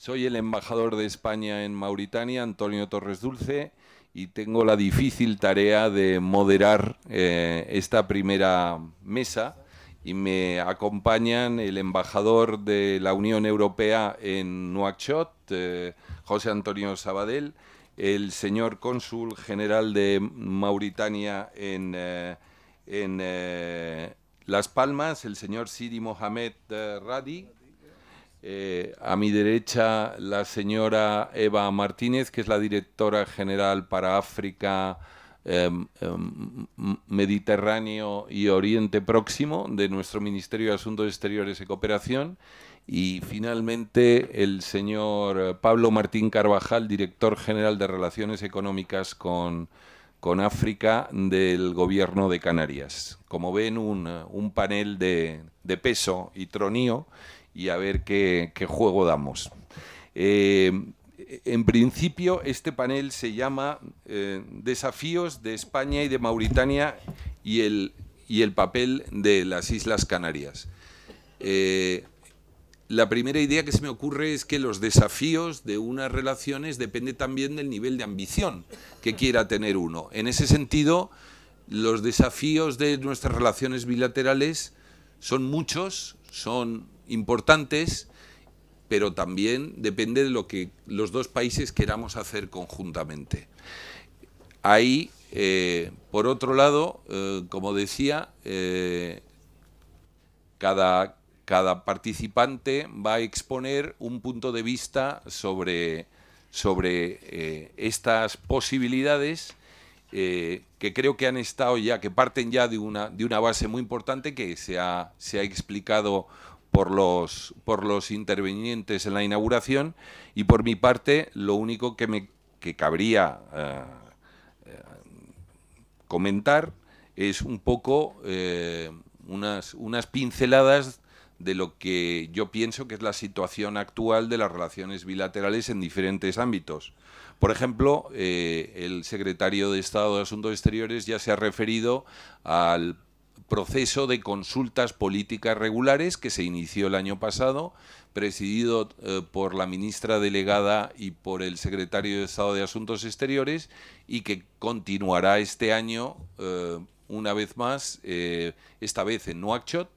Soy el embajador de España en Mauritania, Antonio Torres Dulce, y tengo la difícil tarea de moderar eh, esta primera mesa. Y me acompañan el embajador de la Unión Europea en Nouakchott, eh, José Antonio Sabadell, el señor cónsul general de Mauritania en, eh, Las Palmas, el señor Sidi Mohamed Radi eh, a mi derecha, la señora Eva Martínez, que es la directora general para África, em, em, Mediterráneo y Oriente Próximo de nuestro Ministerio de Asuntos Exteriores y Cooperación. Y finalmente, el señor Pablo Martín Carvajal, director general de Relaciones Económicas con, África del Gobierno de Canarias. Como ven, un, panel de peso y tronío y a ver qué, juego damos. Eh, en principio, este panel se llama eh, Desafíos de España y de Mauritania y el, y el papel de las Islas Canarias. Eh, la primera idea que se me ocurre es que los desafíos de unas relaciones depende también del nivel de ambición que quiera tener uno. En ese sentido, los desafíos de nuestras relaciones bilaterales son muchos, son importantes, pero también depende de lo que los dos países queramos hacer conjuntamente. Ahí, eh, por otro lado, eh, como decía, eh, cada, cada, participante va a exponer un punto de vista sobre, sobre estas posibilidades que creo que han estado ya, que parten ya de una, de una base muy importante que se ha, se ha explicado por los, por los intervinientes en la inauguración y por mi parte lo único que me cabría eh, eh, comentar es un poco eh, unas, unas pinceladas de lo que yo pienso que es la situación actual de las relaciones bilaterales en diferentes ámbitos. Por ejemplo, el secretario de Estado de Asuntos Exteriores ya se ha referido al proceso de consultas políticas regulares que se inició el año pasado, presidido eh, por la ministra delegada y por el secretario de Estado de Asuntos Exteriores, y que continuará este año eh, una vez más, eh, esta vez en Nuakchot,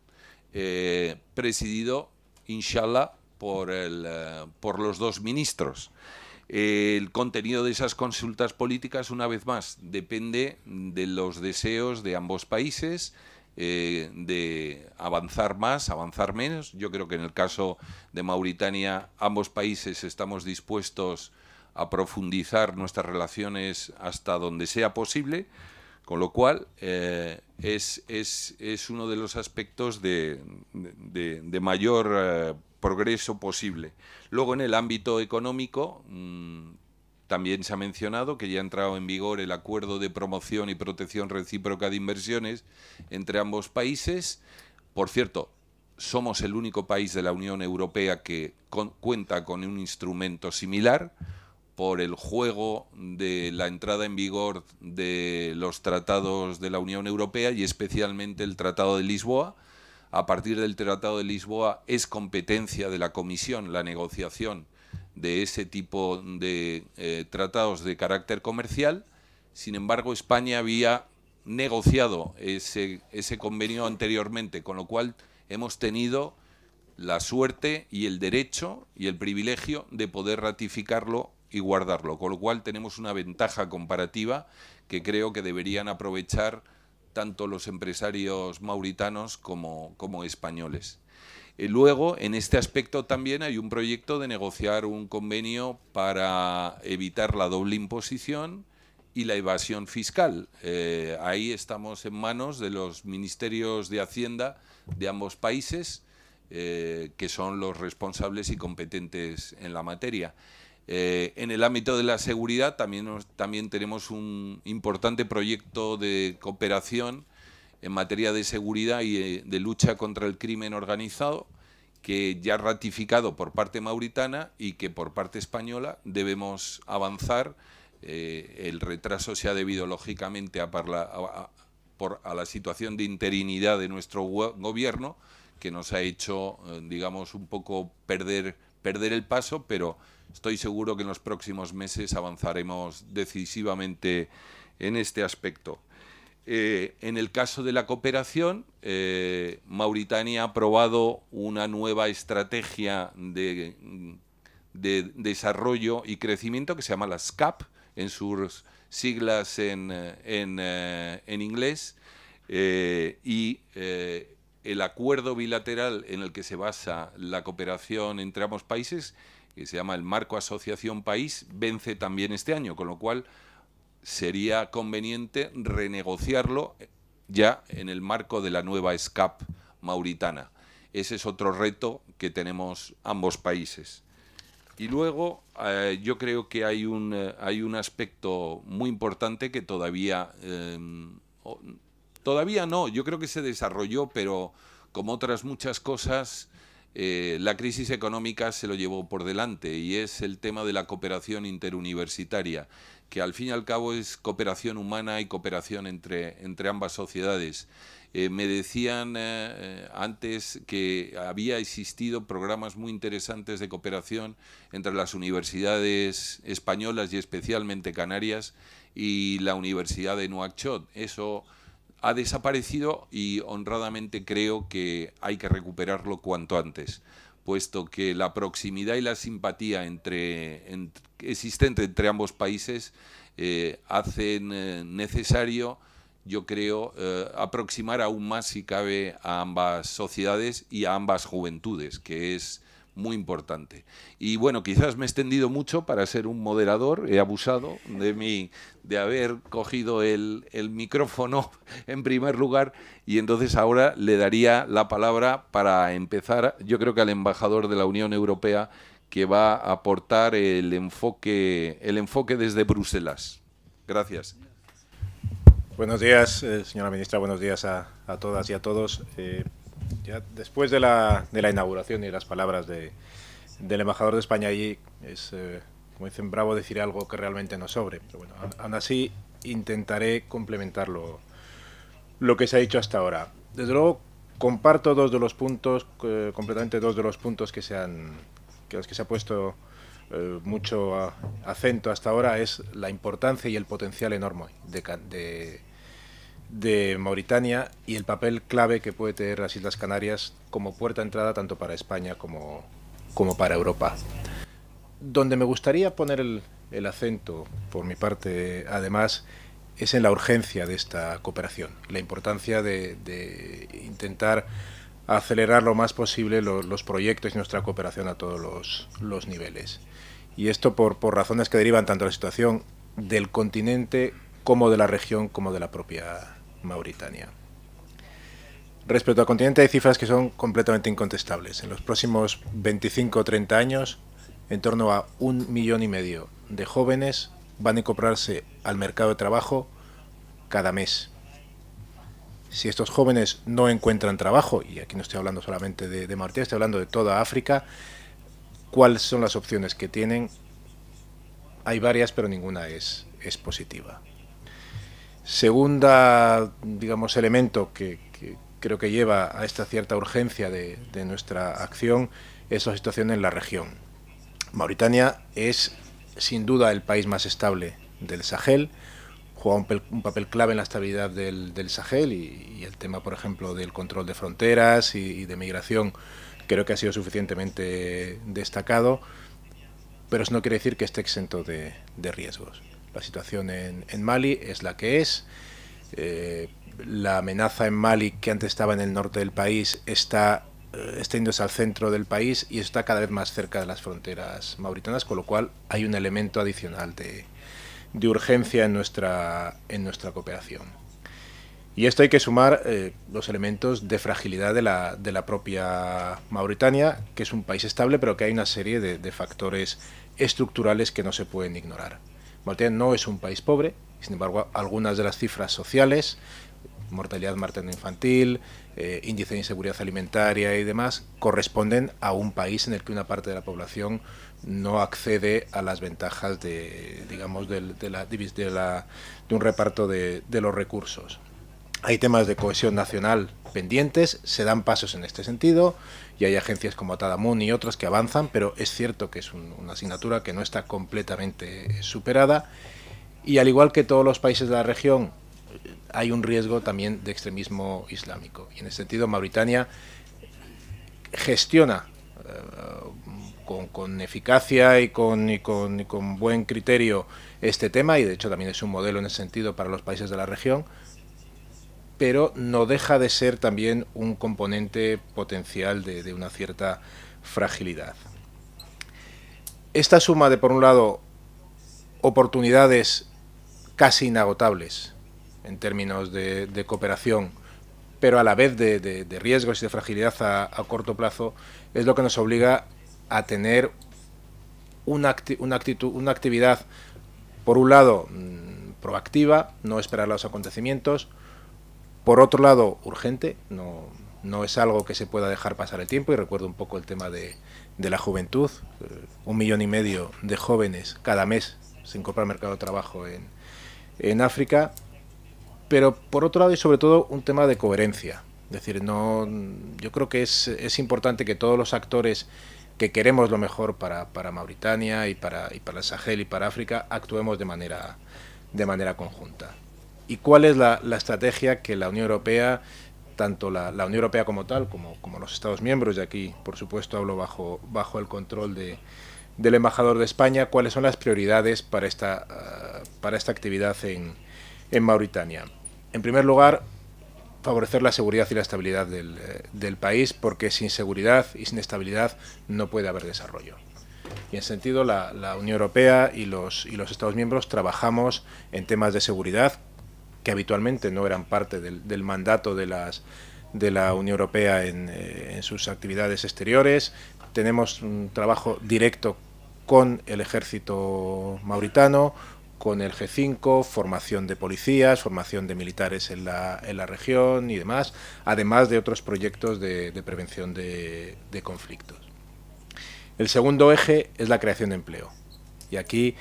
presidido, inshallah, por, por los dos ministros el contenido de esas consultas políticas, una vez más, depende de los deseos de ambos países, eh, de avanzar más, avanzar menos. Yo creo que en el caso de Mauritania ambos países estamos dispuestos a profundizar nuestras relaciones hasta donde sea posible, con lo cual eh, es, uno de los aspectos de, mayor eh, progreso posible. Luego en el ámbito económico, mm, también se ha mencionado que ya ha entrado en vigor el acuerdo de promoción y protección recíproca de inversiones entre ambos países. Por cierto, somos el único país de la Unión Europea que cuenta con un instrumento similar por el juego de la entrada en vigor de los tratados de la Unión Europea y especialmente el Tratado de Lisboa. A partir del Tratado de Lisboa es competencia de la Comisión la negociación de ese tipo de eh, tratados de carácter comercial. Sin embargo, España había negociado ese, convenio anteriormente, con lo cual hemos tenido la suerte y el derecho y el privilegio de poder ratificarlo y guardarlo, con lo cual tenemos una ventaja comparativa que creo que deberían aprovechar tanto los empresarios mauritanos como, como españoles luego, en este aspecto también hay un proyecto de negociar un convenio para evitar la doble imposición y la evasión fiscal. Eh, ahí estamos en manos de los ministerios de Hacienda de ambos países, eh, que son los responsables y competentes en la materia. Eh, en el ámbito de la seguridad también, también tenemos un importante proyecto de cooperación en materia de seguridad y eh, de, lucha contra el crimen organizado, que ya ratificado por parte mauritana y que por parte española debemos avanzar. Eh, el retraso se ha debido lógicamente a, la situación de interinidad de nuestro gobierno, que nos ha hecho, eh, digamos, un poco perder, perder el paso, pero estoy seguro que en los próximos meses avanzaremos decisivamente en este aspecto. Eh, en el caso de la cooperación, eh, Mauritania ha aprobado una nueva estrategia de, desarrollo y crecimiento que se llama la SCAP, en sus siglas en, eh, inglés, y el acuerdo bilateral en el que se basa la cooperación entre ambos países, que se llama el Marco Asociación País, vence también este año, con lo cual sería conveniente renegociarlo ya en el marco de la nueva SCAP mauritana. Ese es otro reto que tenemos ambos países. Y luego eh, yo creo que hay un, eh, hay un aspecto muy importante que todavía, em, todavía no, yo creo que se desarrolló, pero como otras muchas cosas, eh, la crisis económica se lo llevó por delante y es el tema de la cooperación interuniversitaria que al fin y al cabo es cooperación humana y cooperación entre, ambas sociedades. Eh, me decían eh, eh, antes que había existido programas muy interesantes de cooperación entre las universidades españolas y especialmente canarias y la Universidad de Nuakchot. Eso ha desaparecido y honradamente creo que hay que recuperarlo cuanto antes puesto que la proximidad y la simpatía entre, existente entre ambos países eh, hacen eh, necesario, yo creo, eh, aproximar aún más, si cabe, a ambas sociedades y a ambas juventudes, que es muy importante. Y bueno, quizás me he extendido mucho para ser un moderador, he abusado de, mi, de haber cogido el, micrófono en primer lugar y entonces ahora le daría la palabra para empezar, yo creo que al embajador de la Unión Europea que va a aportar el enfoque, el enfoque desde Bruselas. Gracias. Buenos días, eh, señora ministra, buenos días a, todas y a todos. Eh, después de la, inauguración y las palabras del embajador de España allí, es, eh, como dicen, bravo decir algo que realmente no sobre. Pero bueno, aún así intentaré complementar lo, que se ha dicho hasta ahora. Desde luego, comparto dos de los puntos, eh, completamente dos de los puntos que se han, los que se ha puesto eh, mucho acento hasta ahora, es la importancia y el potencial enorme de, de de Mauritania y el papel clave que puede tener las Islas Canarias como puerta de entrada tanto para España como, como para Europa. Donde me gustaría poner el, el acento, por mi parte, además, es en la urgencia de esta cooperación, la importancia de, intentar acelerar lo más posible los, proyectos y nuestra cooperación a todos los, los niveles. Y esto por, por, razones que derivan tanto de la situación del continente como de la región como de la propia Mauritania. Respecto al continente hay cifras que son completamente incontestables. En los próximos 25 o 30 años, en torno a un millón y medio de jóvenes van a incorporarse al mercado de trabajo cada mes. Si estos jóvenes no encuentran trabajo, y aquí no estoy hablando solamente de, de Mauritania, estoy hablando de toda África, ¿cuáles son las opciones que tienen? Hay varias, pero ninguna es positiva. Segunda, digamos, elemento que, creo que lleva a esta cierta urgencia de, nuestra acción es la situación en la región. Mauritania es sin duda el país más estable del Sahel, juega un, papel clave en la estabilidad del, Sahel y, el tema, por ejemplo, del control de fronteras y, de migración creo que ha sido suficientemente destacado, pero eso no quiere decir que esté exento de riesgos. La situación en, Mali es la que es. Eh, la amenaza en Mali, que antes estaba en el norte del país, está extendiéndose eh, al centro del país y está cada vez más cerca de las fronteras mauritanas, con lo cual hay un elemento adicional de, urgencia en nuestra, en nuestra cooperación. Y esto hay que sumar eh, los elementos de fragilidad de la, propia Mauritania, que es un país estable, pero que hay una serie de factores estructurales que no se pueden ignorar. Mauritania no es un país pobre, sin embargo, algunas de las cifras sociales, mortalidad materna infantil, eh, índice de inseguridad alimentaria y demás, corresponden a un país en el que una parte de la población no accede a las ventajas de, digamos, de, la, de un reparto de los recursos. Hay temas de cohesión nacional pendientes, se dan pasos en este sentido y hay agencias como Tadamun y otras que avanzan, pero es cierto que es una asignatura que no está completamente superada y al igual que todos los países de la región hay un riesgo también de extremismo islámico y en ese sentido Mauritania gestiona eh, con, eficacia y con buen criterio este tema y de hecho también es un modelo en ese sentido para los países de la región pero no deja de ser también un componente potencial de, una cierta fragilidad. Esta suma de, por un lado, oportunidades casi inagotables en términos de, cooperación, pero a la vez de, riesgos y de fragilidad a, corto plazo, es lo que nos obliga a tener una, una, actitud, una actividad, por un lado, mm, proactiva, no esperar los acontecimientos, por otro lado, urgente, no, es algo que se pueda dejar pasar el tiempo y recuerdo un poco el tema de, la juventud. Eh, un millón y medio de jóvenes cada mes se incorpora al mercado de trabajo en, África, pero por otro lado y sobre todo un tema de coherencia. Es decir, no, yo creo que es, importante que todos los actores que queremos lo mejor para, Mauritania y para, para el Sahel y para África actuemos de manera conjunta. ¿Y cuál es la, estrategia que la Unión Europea, tanto la, Unión Europea como tal, como, los Estados miembros, y aquí por supuesto hablo bajo, bajo el control del embajador de España, cuáles son las prioridades para esta, ah, para esta actividad en, Mauritania? En primer lugar, favorecer la seguridad y la estabilidad eh, del, país, porque sin seguridad y sin estabilidad no puede haber desarrollo. Y en sentido, la, la Unión Europea y los, y los Estados miembros trabajamos en temas de seguridad que habitualmente no eran parte del, mandato de las de la Unión Europea eh, en, sus actividades exteriores. Tenemos un trabajo directo con el ejército mauritano, con el G5, formación de policías, formación de militares en la, región y demás, además de otros proyectos de, prevención de, de conflictos. El segundo eje es la creación de empleo. Y aquí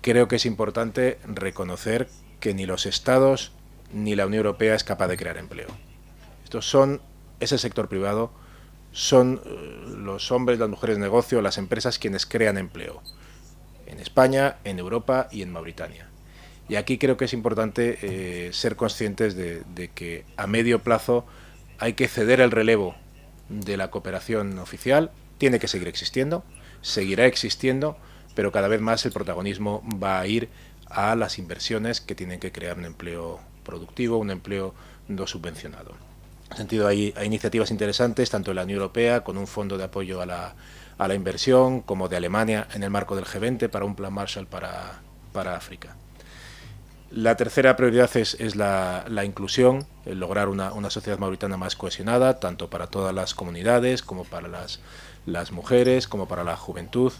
creo que es importante reconocer que ni los estados ni la Unión Europea es capaz de crear empleo. Estos son ese sector privado, son eh, los hombres, las mujeres de negocio, las empresas quienes crean empleo en España, en Europa y en Mauritania. Y aquí creo que es importante eh, ser conscientes de que a medio plazo hay que ceder el relevo de la cooperación oficial, tiene que seguir existiendo, seguirá existiendo, pero cada vez más el protagonismo va a ir a las inversiones que tienen que crear un empleo productivo, un empleo no subvencionado. En sentido, hay, iniciativas interesantes, tanto de la Unión Europea, con un fondo de apoyo a la, inversión, como de Alemania en el marco del G20 para un plan Marshall para, para África. La tercera prioridad es, la, inclusión, el lograr una, sociedad mauritana más cohesionada, tanto para todas las comunidades como para las, las mujeres, como para la juventud.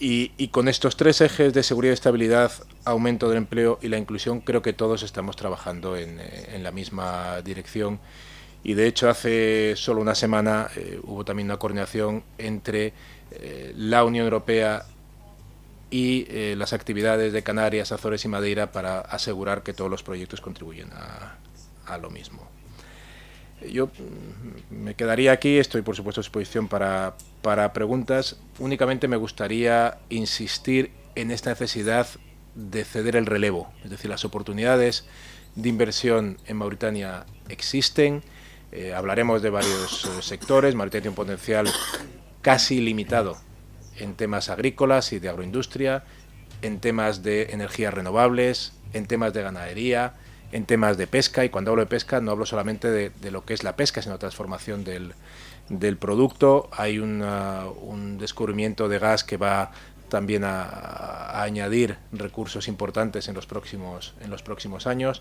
Y, con estos tres ejes de seguridad y estabilidad, aumento del empleo y la inclusión, creo que todos estamos trabajando en, eh, la misma dirección. Y de hecho, hace solo una semana eh, hubo también una coordinación entre eh, la Unión Europea y las actividades de Canarias, Azores y Madeira para asegurar que todos los proyectos contribuyen a lo mismo. Yo mm, me quedaría aquí, estoy por supuesto a disposición para, preguntas. Únicamente me gustaría insistir en esta necesidad de ceder el relevo. Es decir, las oportunidades de inversión en Mauritania existen. Eh, hablaremos de varios eh, sectores. Mauritania tiene un potencial casi limitado en temas agrícolas y de agroindustria, en temas de energías renovables, en temas de ganadería, en temas de pesca, y cuando hablo de pesca no hablo solamente de, lo que es la pesca, sino transformación del, producto. Hay un descubrimiento de gas que va también a, añadir recursos importantes en los próximos, en los próximos años.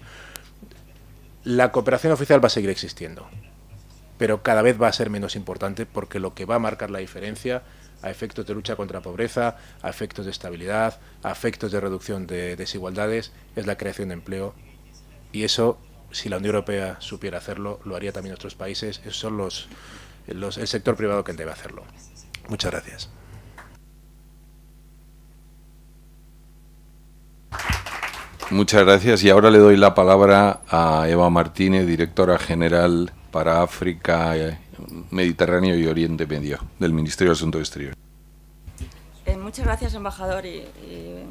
La cooperación oficial va a seguir existiendo, pero cada vez va a ser menos importante porque lo que va a marcar la diferencia a efectos de lucha contra la pobreza, a efectos de estabilidad, a efectos de reducción de desigualdades, es la creación de empleo y eso, si la Unión Europea supiera hacerlo, lo haría también otros países. Esos son los, el sector privado que debe hacerlo. Muchas gracias. Muchas gracias. Y ahora le doy la palabra a Eva Martínez, directora general para África, Mediterráneo y Oriente Medio del Ministerio de Asuntos Exteriores. Eh, muchas gracias, embajador, eh,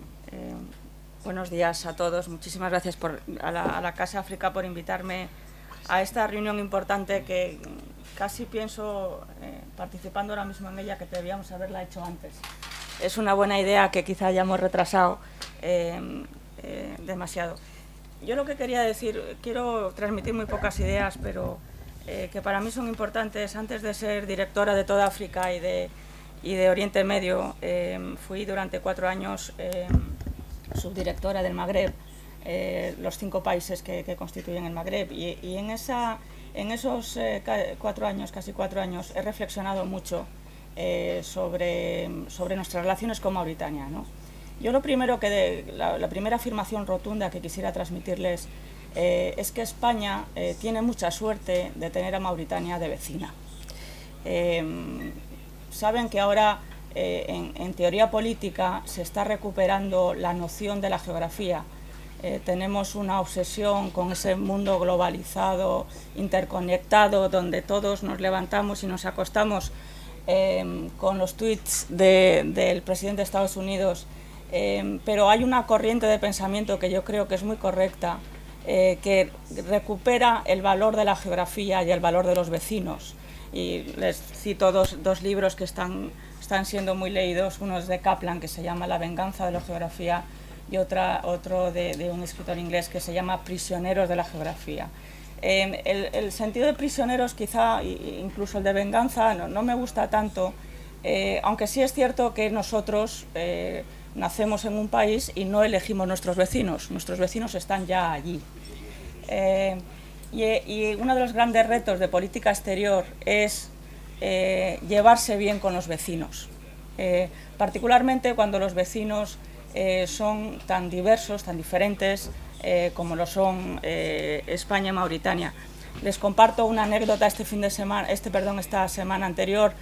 Buenos días a todos. Muchísimas gracias a, la, Casa África por invitarme a esta reunión importante que casi pienso, eh, participando ahora mismo en ella, que debíamos haberla hecho antes. Es una buena idea que quizá hayamos retrasado eh, eh, demasiado. Yo lo que quería decir, quiero transmitir muy pocas ideas, pero que para mí son importantes. Antes de ser directora de toda África y de, y de Oriente Medio, fui durante cuatro años subdirectora del Magreb, eh, los cinco países que, constituyen el Magreb. Y, en, esa, en esos eh, cuatro años, casi cuatro años, he reflexionado mucho eh, sobre, sobre nuestras relaciones con Mauritania. ¿no? Yo lo primero que la, la, primera afirmación rotunda que quisiera transmitirles es que España tiene mucha suerte de tener a Mauritania de vecina. saben que ahora eh, en, teoría política se está recuperando la noción de la geografía. Eh, tenemos una obsesión con ese mundo globalizado, interconectado, donde todos nos levantamos y nos acostamos em, con los tweets del presidente de Estados Unidos. Em, pero hay una corriente de pensamiento que yo creo que es muy correcta, eh, que recupera el valor de la geografía y el valor de los vecinos. Y les cito dos libros que están están siendo muy leídos. unos de Kaplan, que se llama La venganza de la geografía, y otra, otro de, un escritor inglés que se llama Prisioneros de la geografía. Em, el, sentido de prisioneros, quizá, incluso el de venganza, no, me gusta tanto, eh, aunque sí es cierto que nosotros eh, nacemos en un país y no elegimos nuestros vecinos, nuestros vecinos están ya allí. Eh, y, y, uno de los grandes retos de política exterior es eh, llevarse bien con los vecinos. Eh, particularmente cuando los vecinos eh, son tan diversos, tan diferentes como lo son España y Mauritania. Les comparto una anécdota este fin de semana, este perdón, esta semana anterior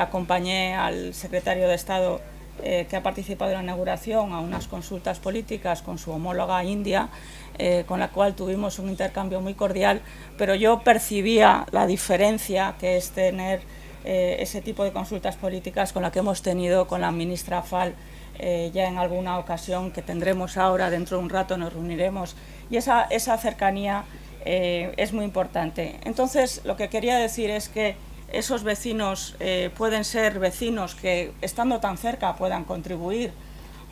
acompañé al secretario de Estado eh, que ha participado en la inauguración a unas consultas políticas con su homóloga india, eh, con la cual tuvimos un intercambio muy cordial, pero yo percibía la diferencia que es tener eh, ese tipo de consultas políticas con la que hemos tenido con la ministra Fal ya en alguna ocasión que tendremos ahora, dentro de un rato nos reuniremos, y esa cercanía es muy importante. Entonces, lo que quería decir es que esos vecinos eh, pueden ser vecinos que, estando tan cerca, puedan contribuir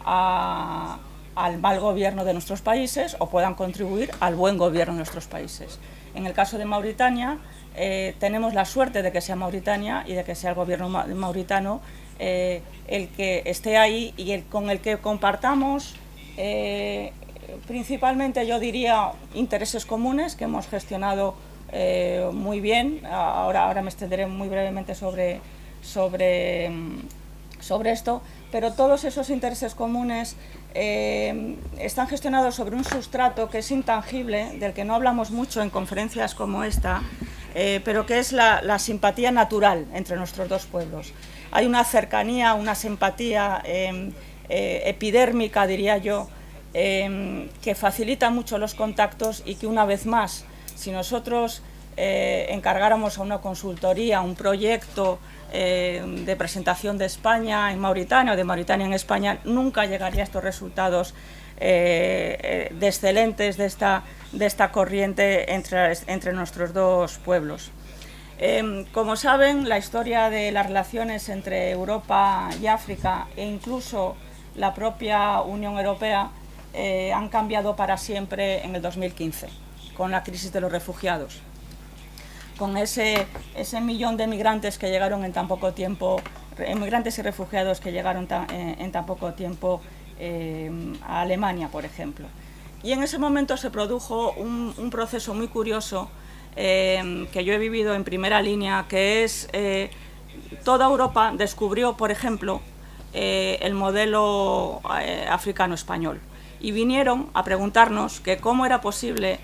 al mal gobierno de nuestros países o puedan contribuir al buen gobierno de nuestros países. En el caso de Mauritania, eh, tenemos la suerte de que sea Mauritania y de que sea el gobierno mauritano eh, el que esté ahí y con el que compartamos principalmente, yo diría, intereses comunes que hemos gestionado eh, muy bien. Ahora, ahora me extenderé muy brevemente sobre, mm, esto, pero todos esos intereses comunes eh, están gestionados sobre un sustrato que es intangible, del que no hablamos mucho en conferencias como esta, eh, pero que es la, la, simpatía natural entre nuestros dos pueblos. Hay una cercanía, una simpatía em, epidérmica, diría yo, em, que facilita mucho los contactos y que una vez más si nosotros eh, encargáramos a una consultoría un proyecto eh, de presentación de España en Mauritania o de Mauritania en España, nunca llegaría a estos resultados eh, de excelentes de esta, corriente entre, entre nuestros dos pueblos. Em, como saben, la historia de las relaciones entre Europa y África e incluso la propia Unión Europea han cambiado para siempre en el 2015 con la crisis de los refugiados, con ese, ese millón de migrantes que llegaron en tan poco tiempo, migrantes y refugiados que llegaron eh, en, tan poco tiempo eh, a Alemania, por ejemplo. Y en ese momento se produjo un, proceso muy curioso eh, que yo he vivido en primera línea, que es toda Europa descubrió, por ejemplo, el modelo africano-español. Y vinieron a preguntarnos que cómo era posible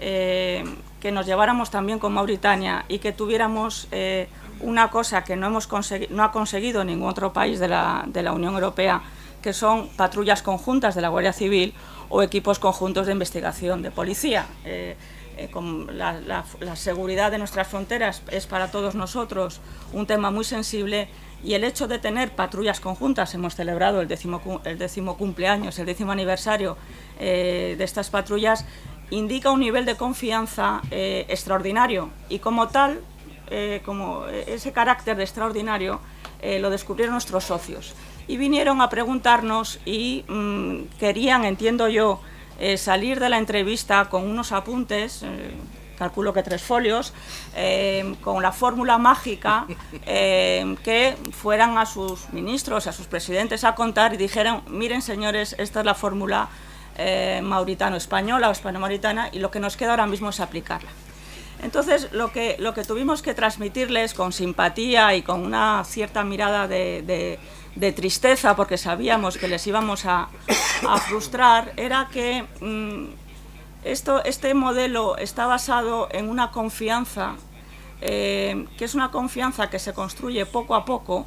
eh, que nos lleváramos también con Mauritania y que tuviéramos eh, una cosa que no, hemos no ha conseguido ningún otro país de la, Unión Europea, que son patrullas conjuntas de la Guardia Civil o equipos conjuntos de investigación de policía. Eh, con la, seguridad de nuestras fronteras es para todos nosotros un tema muy sensible y el hecho de tener patrullas conjuntas, hemos celebrado el décimo, cumpleaños, el décimo aniversario de estas patrullas, indica un nivel de confianza eh, extraordinario y como tal, eh, como eh, ese carácter de extraordinario, lo descubrieron nuestros socios y vinieron a preguntarnos y mm, querían, entiendo yo, salir de la entrevista con unos apuntes, calculo que tres folios, con la fórmula mágica que fueran a sus ministros, a sus presidentes a contar y dijeran, miren señores, esta es la fórmula eh, mauritano-española o hispano-mauritana y lo que nos queda ahora mismo es aplicarla. Entonces, lo que, lo que tuvimos que transmitirles con simpatía y con una cierta mirada de, tristeza, porque sabíamos que les íbamos a, frustrar, era que mm, esto, este modelo está basado en una confianza, eh, que es una confianza que se construye poco a poco,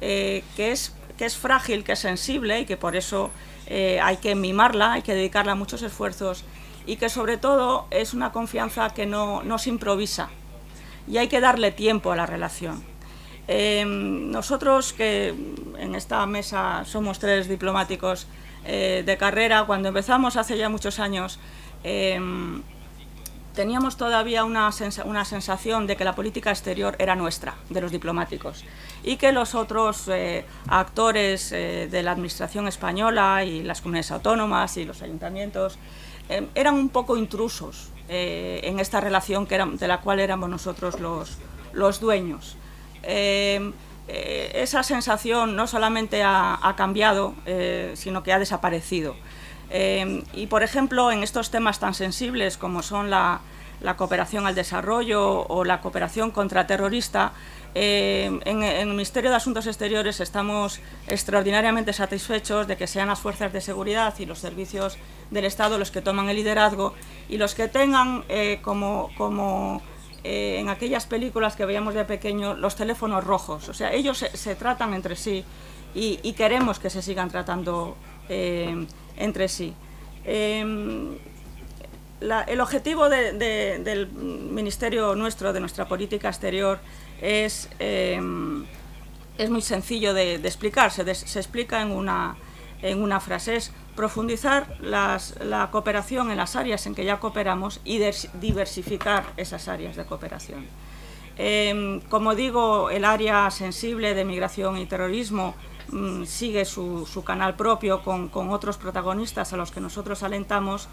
eh, que, es, que es frágil, que es sensible y que por eso eh, hay que mimarla, hay que dedicarla a muchos esfuerzos y que sobre todo es una confianza que no, se improvisa y hay que darle tiempo a la relación. Eh, nosotros que en esta mesa somos tres diplomáticos eh, de carrera, cuando empezamos hace ya muchos años, em, teníamos todavía una sensación de que la política exterior era nuestra, de los diplomáticos y que los otros eh, actores eh, de la administración española y las comunidades autónomas y los ayuntamientos eh, eran un poco intrusos en esta relación que era, de la cual éramos nosotros los, los dueños. esa sensación no solamente ha, cambiado, sino que ha desaparecido. y, por ejemplo, en estos temas tan sensibles como son la, la cooperación al desarrollo o la cooperación contraterrorista, eh, en, el Ministerio de Asuntos Exteriores estamos extraordinariamente satisfechos de que sean las fuerzas de seguridad y los servicios del Estado los que toman el liderazgo y los que tengan eh, como, como eh, en aquellas películas que veíamos de pequeño los teléfonos rojos. O sea, ellos se, tratan entre sí y, queremos que se sigan tratando eh, entre sí el objetivo del ministerio nuestro, de nuestra política exterior, es, em, es muy sencillo de, explicar, se, explica en una, frase, es profundizar la cooperación en las áreas en que ya cooperamos y diversificar esas áreas de cooperación. Em, como digo, el área sensible de migración y terrorismo mm, sigue su, canal propio con otros protagonistas a los que nosotros alentamos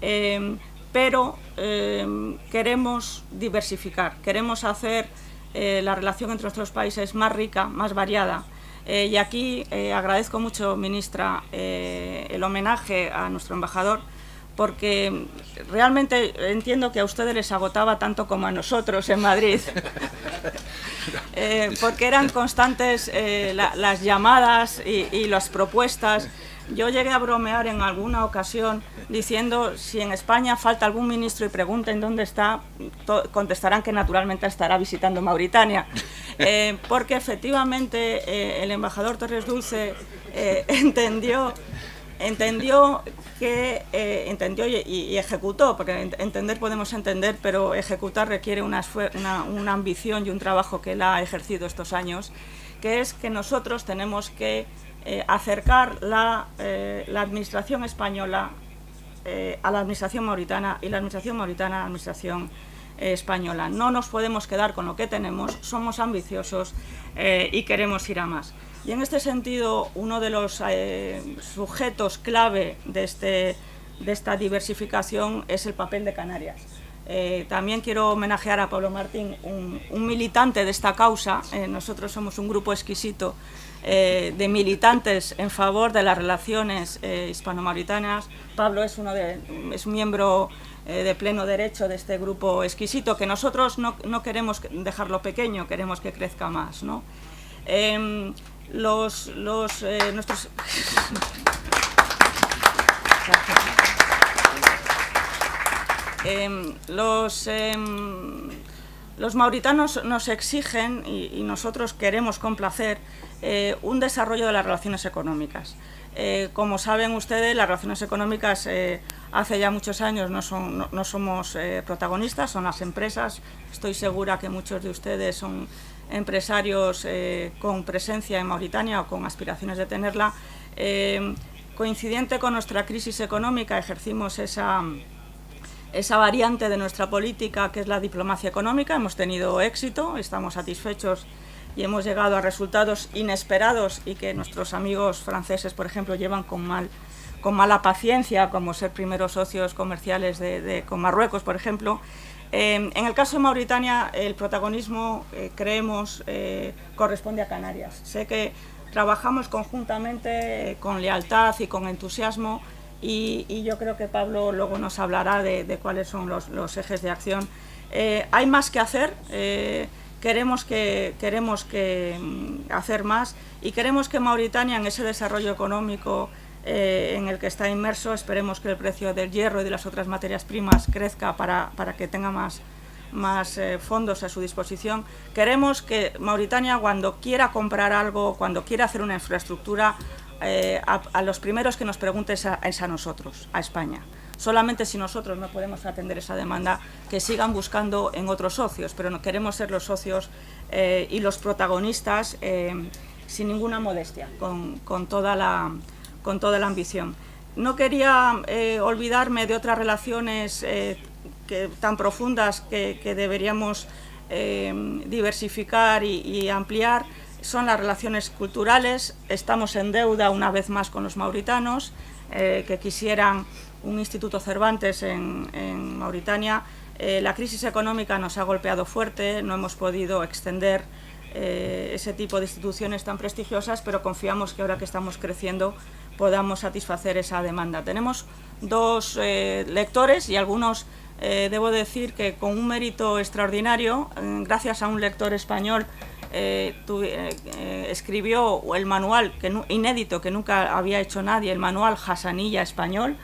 Em, pero em, queremos diversificar, queremos hacer eh, la relación entre nuestros países más rica, más variada. Eh, y aquí eh, agradezco mucho, ministra, el homenaje a nuestro embajador, porque realmente entiendo que a ustedes les agotaba tanto como a nosotros en Madrid. porque eran constantes las llamadas y las propuestas. Yo llegué a bromear en alguna ocasión diciendo si en España falta algún ministro y pregunten dónde está, contestarán que naturalmente estará visitando Mauritania. Eh, porque efectivamente eh, el embajador Torres Dulce eh, entendió, entendió que entendió y, ejecutó, porque entender podemos entender, pero ejecutar requiere una, una ambición y un trabajo que él ha ejercido estos años, que es que nosotros tenemos que eh, acercar eh, la, administración española eh, a la administración mauritana y la administración mauritana a la administración española. No nos podemos quedar con lo que tenemos, somos ambiciosos y queremos ir a más. Y en este sentido, uno de los sujetos clave de, este, de esta diversificación es el papel de Canarias. también quiero homenajear a Pablo Martín, un, militante de esta causa. nosotros somos un grupo exquisito eh, de militantes en favor de las relaciones eh, hispano-mauritanas. Pablo es, uno de, es un miembro eh, de pleno derecho de este grupo exquisito que nosotros no, queremos dejarlo pequeño, queremos que crezca más. ¿no? Em, los, los nuestros... Em, los em, los mauritanos nos exigen, y, nosotros queremos complacer, eh, un desarrollo de las relaciones económicas. Eh, como saben ustedes, las relaciones económicas eh, hace ya muchos años no, no somos protagonistas, son las empresas. Estoy segura que muchos de ustedes son empresarios con presencia en Mauritania o con aspiraciones de tenerla. coincidente con nuestra crisis económica, ejercimos esa esa variante de nuestra política que es la diplomacia económica. Hemos tenido éxito, estamos satisfechos y hemos llegado a resultados inesperados y que nuestros amigos franceses, por ejemplo, llevan con mala paciencia, como ser primeros socios comerciales de, con Marruecos, por ejemplo. Eh, en el caso de Mauritania, el protagonismo, eh, creemos, eh, corresponde a Canarias. Sé que trabajamos conjuntamente con lealtad y con entusiasmo y, yo creo que Pablo luego nos hablará de, cuáles son los, ejes de acción. Eh, hay más que hacer, eh, queremos, que, queremos que mm, hacer más y queremos que Mauritania en ese desarrollo económico eh, en el que está inmerso, esperemos que el precio del hierro y de las otras materias primas crezca para, para que tenga más, más fondos a su disposición. Queremos que Mauritania cuando quiera comprar algo, cuando quiera hacer una infraestructura, eh, a, los primeros que nos pregunte es a nosotros, a España. Solamente si nosotros no podemos atender esa demanda, que sigan buscando en otros socios, pero no queremos ser los socios eh, y los protagonistas eh, sin ninguna modestia, con, toda la, ambición. No quería olvidarme de otras relaciones tan profundas que, deberíamos diversificar y ampliar, son las relaciones culturales. Estamos en deuda una vez más con los mauritanos, eh, que quisieran un Instituto Cervantes en, Mauritania. Eh, la crisis económica nos ha golpeado fuerte, no hemos podido extender eh, ese tipo de instituciones tan prestigiosas, pero confiamos que ahora que estamos creciendo podamos satisfacer esa demanda. Tenemos dos lectores y algunos debo decir que con un mérito extraordinario, gracias a un lector español eh, eh, eh, escribió el manual que inédito que nunca había hecho nadie, el manual Hasanilla español,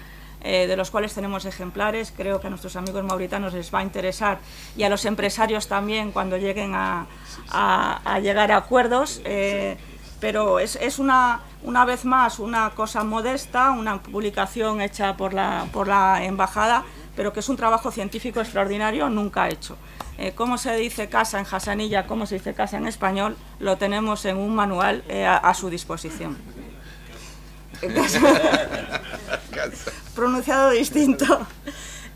de los cuales tenemos ejemplares. Creo que a nuestros amigos mauritanos les va a interesar y a los empresarios también cuando lleguen a, llegar a acuerdos. pero es, es, una, una vez más una cosa modesta, una publicación hecha por la, por la embajada pero que es un trabajo científico extraordinario nunca hecho. Eh, cómo se dice casa en hasanilla... cómo se dice casa en español, lo tenemos en un manual eh, a, su disposición. Pronunciado distinto.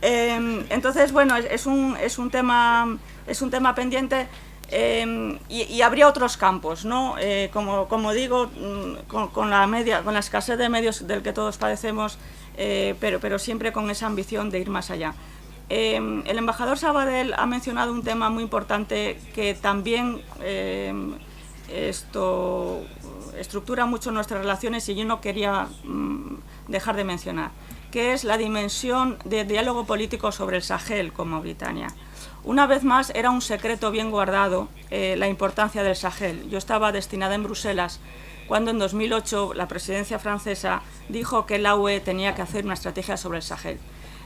Em, entonces, bueno, es, un, es, un, tema, es un tema pendiente. Em, y, habría otros campos, ¿no? Eh, como, como, digo, mm, con, con, la media, con la escasez de medios del que todos padecemos eh, pero, siempre con esa ambición de ir más allá. Em, el embajador Sabadell ha mencionado un tema muy importante que también em, esto estructura mucho nuestras relaciones y yo no quería mm, dejar de mencionar, que es la dimensión de diálogo político sobre el Sahel con Mauritania. Una vez más, era un secreto bien guardado eh, la importancia del Sahel. Yo estaba destinada en Bruselas cuando en 2008 la presidencia francesa dijo que la UE tenía que hacer una estrategia sobre el Sahel.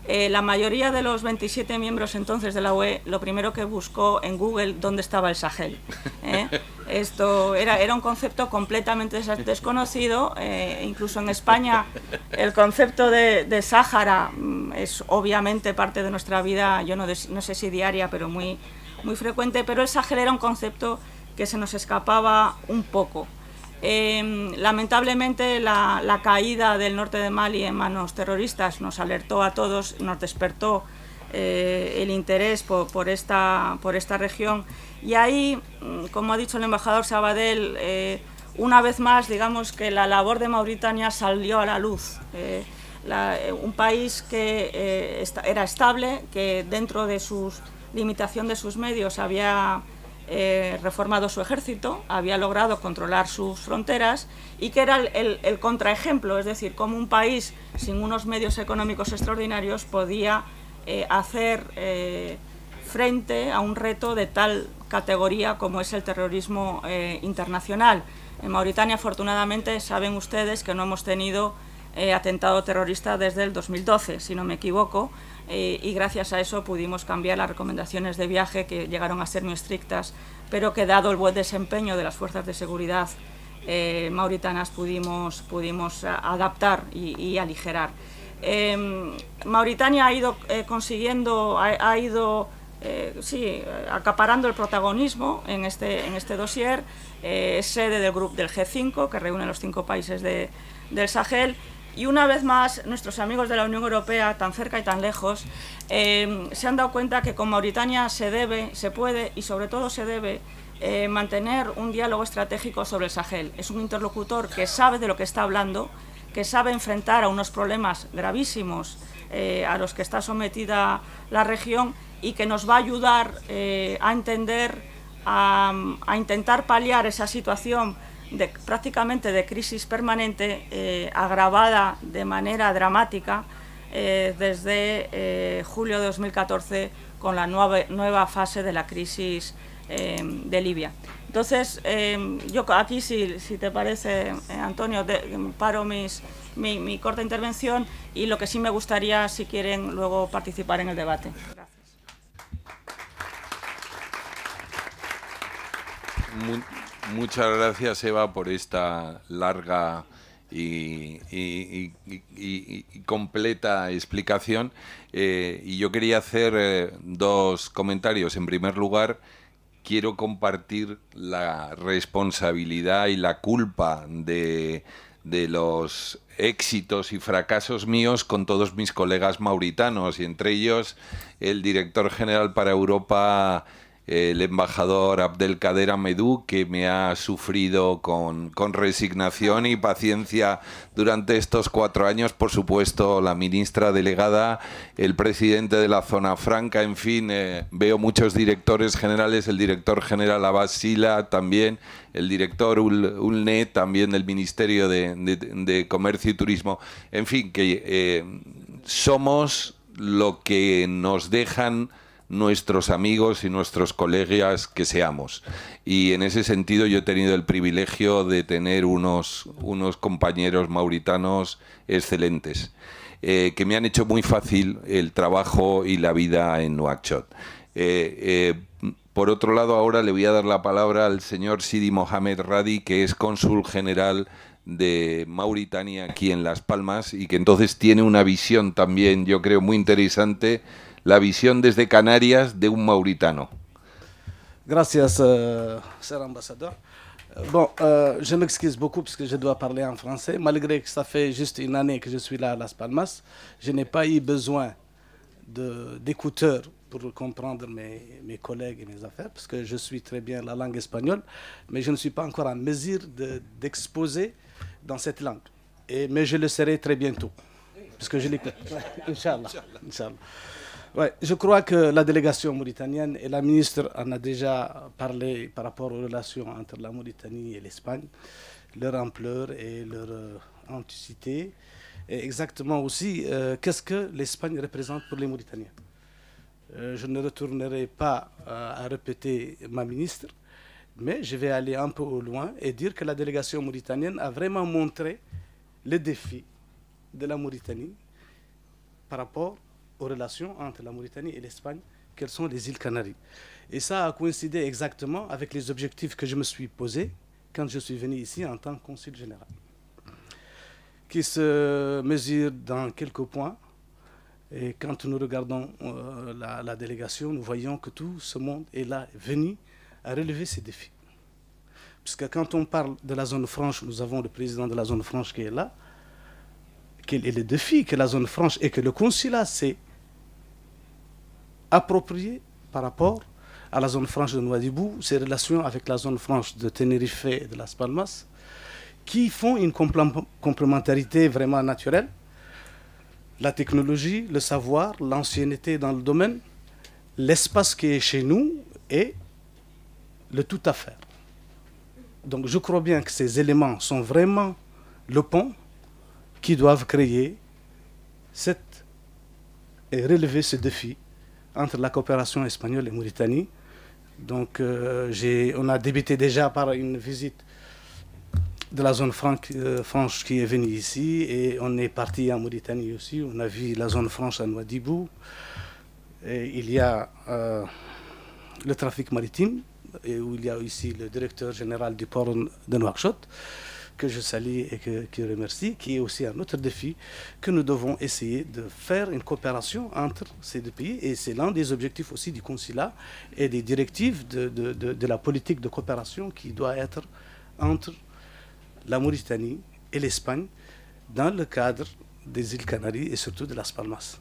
Eh, la mayoría de los 27 miembros entonces de la UE lo primero que buscó en Google dónde estaba el Sahel. ¿Eh? Esto era, era un concepto completamente desconocido, eh, incluso en España el concepto de, de mm, es obviamente parte de nuestra vida, yo no, sé si diaria, pero muy, muy frecuente, pero el Sahel era un concepto que se nos escapaba un poco. Em, lamentablemente la, caída del norte de Mali en manos terroristas nos alertó a todos, nos despertó eh, el interés por, esta, región y ahí, mm, como ha dicho el embajador Sabadell, eh, una vez más digamos que la labor de Mauritania salió a la luz. Eh, un país que era estable, que dentro de su limitación de sus medios había eh, reformado su ejército, había logrado controlar sus fronteras y que era el, contraejemplo, es decir, cómo un país sin unos medios económicos extraordinarios podía eh, hacer eh, frente a un reto de tal categoría como es el terrorismo internacional. En Mauritania, afortunadamente, saben ustedes que no hemos tenido atentado terrorista desde el 2012, si no me equivoco, eh, y gracias a eso pudimos cambiar las recomendaciones de viaje que llegaron a ser muy estrictas, pero que dado el buen desempeño de las fuerzas de seguridad eh, mauritanas pudimos, pudimos eh, adaptar y, aligerar. Em, Mauritania ha ido consiguiendo, ha, ido sí, acaparando el protagonismo en este, en este dossier, es sede del grupo del G5 que reúne los cinco países del Sahel y una vez más, nuestros amigos de la Unión Europea, tan cerca y tan lejos, em, se han dado cuenta que con Mauritania se debe, se puede y sobre todo se debe eh, mantener un diálogo estratégico sobre el Sahel. Es un interlocutor que sabe de lo que está hablando, que sabe enfrentar a unos problemas gravísimos eh, a los que está sometida la región y que nos va a ayudar eh, a entender, a intentar paliar esa situación prácticamente de crisis permanente, eh, agravada de manera dramática eh, desde eh, julio de 2014 con la nueva, nueva fase de la crisis de Libia. Entonces, yo aquí, si, te parece, Antonio, paro mis, mi, corta intervención y lo que sí me gustaría, si quieren, luego participar en el debate. Gracias. Muchas gracias, Eva, por esta larga y, completa explicación. Eh, y yo quería hacer eh, dos comentarios. En primer lugar, quiero compartir la responsabilidad y la culpa de los éxitos y fracasos míos con todos mis colegas mauritanos, y entre ellos el director general para Europa el embajador Abdelkader Amedú, que me ha sufrido con, resignación y paciencia durante estos cuatro años, por supuesto, la ministra delegada, el presidente de la Zona Franca, en fin, eh, veo muchos directores generales, el director general Abbas Sila también, el director ULNE también del Ministerio de, Comercio y Turismo, en fin, que eh, somos lo que nos dejan nuestros amigos y nuestros colegas que seamos. Y en ese sentido yo he tenido el privilegio de tener unos, unos compañeros mauritanos excelentes, eh, que me han hecho muy fácil el trabajo y la vida en Nuakchot. Eh, eh, por otro lado, ahora le voy a dar la palabra al señor Sidi Mohamed Radi, que es cónsul general de Mauritania aquí en Las Palmas y que entonces tiene una visión también, yo creo, muy interesante la vision desde Canarias de un mauritano. Gracias, eh, cher ambassadeur. Euh, bon, euh, je m'excuse beaucoup parce que je dois parler en français. Malgré que ça fait juste une année que je suis là à Las Palmas, je n'ai pas eu besoin d'écouteurs pour comprendre mes, collègues et mes affaires, parce que je suis très bien la langue espagnole, mais je ne suis pas encore en mesure d'exposer dans cette langue. Et, mais je le serai très bientôt, parce que je l'écoute. Inch'Allah. Ouais, je crois que la délégation mauritanienne et la ministre en a déjà parlé par rapport aux relations entre la Mauritanie et l'Espagne, leur ampleur et leur euh, anticité. Et exactement aussi, euh, qu'est-ce que l'Espagne représente pour les Mauritaniens euh, Je ne retournerai pas à répéter ma ministre, mais je vais aller un peu au loin et dire que la délégation mauritanienne a vraiment montré les défis de la Mauritanie par rapport relations entre la Mauritanie et l'Espagne, quelles sont les îles Canaries. Et ça a coïncidé exactement avec les objectifs que je me suis posé quand je suis venu ici en tant que consul général, qui se mesure dans quelques points. Et quand nous regardons euh, la, délégation, nous voyons que tout ce monde est là, venu à relever ces défis. Puisque quand on parle de la zone franche, nous avons le président de la zone franche qui est là. Quel est le défi que la zone franche et que le consulat, c'est Appropriés par rapport à la zone franche de Nouadhibou, ses relations avec la zone franche de Tenerife et de Las Palmas, qui font une complémentarité vraiment naturelle. La technologie, le savoir, l'ancienneté dans le domaine, l'espace qui est chez nous et le tout à faire. Donc je crois bien que ces éléments sont vraiment le pont qui doivent créer cette, et relever ce défi entre la coopération espagnole et Mauritanie. Donc, euh, on a débuté déjà par une visite de la zone euh, franche, qui est venue ici et on est parti en Mauritanie aussi. On a vu la zone franche à Nouadhibou. Et il y a euh, le trafic maritime et où il y a aussi le directeur général du port de Nouakchott que je salue et que, je remercie, qui est aussi un autre défi que nous devons essayer de faire une coopération entre ces deux pays. Et c'est l'un des objectifs aussi du Consulat et des directives de, de, de, de la politique de coopération qui doit être entre la Mauritanie et l'Espagne dans le cadre des îles Canaries et surtout de Las Palmas.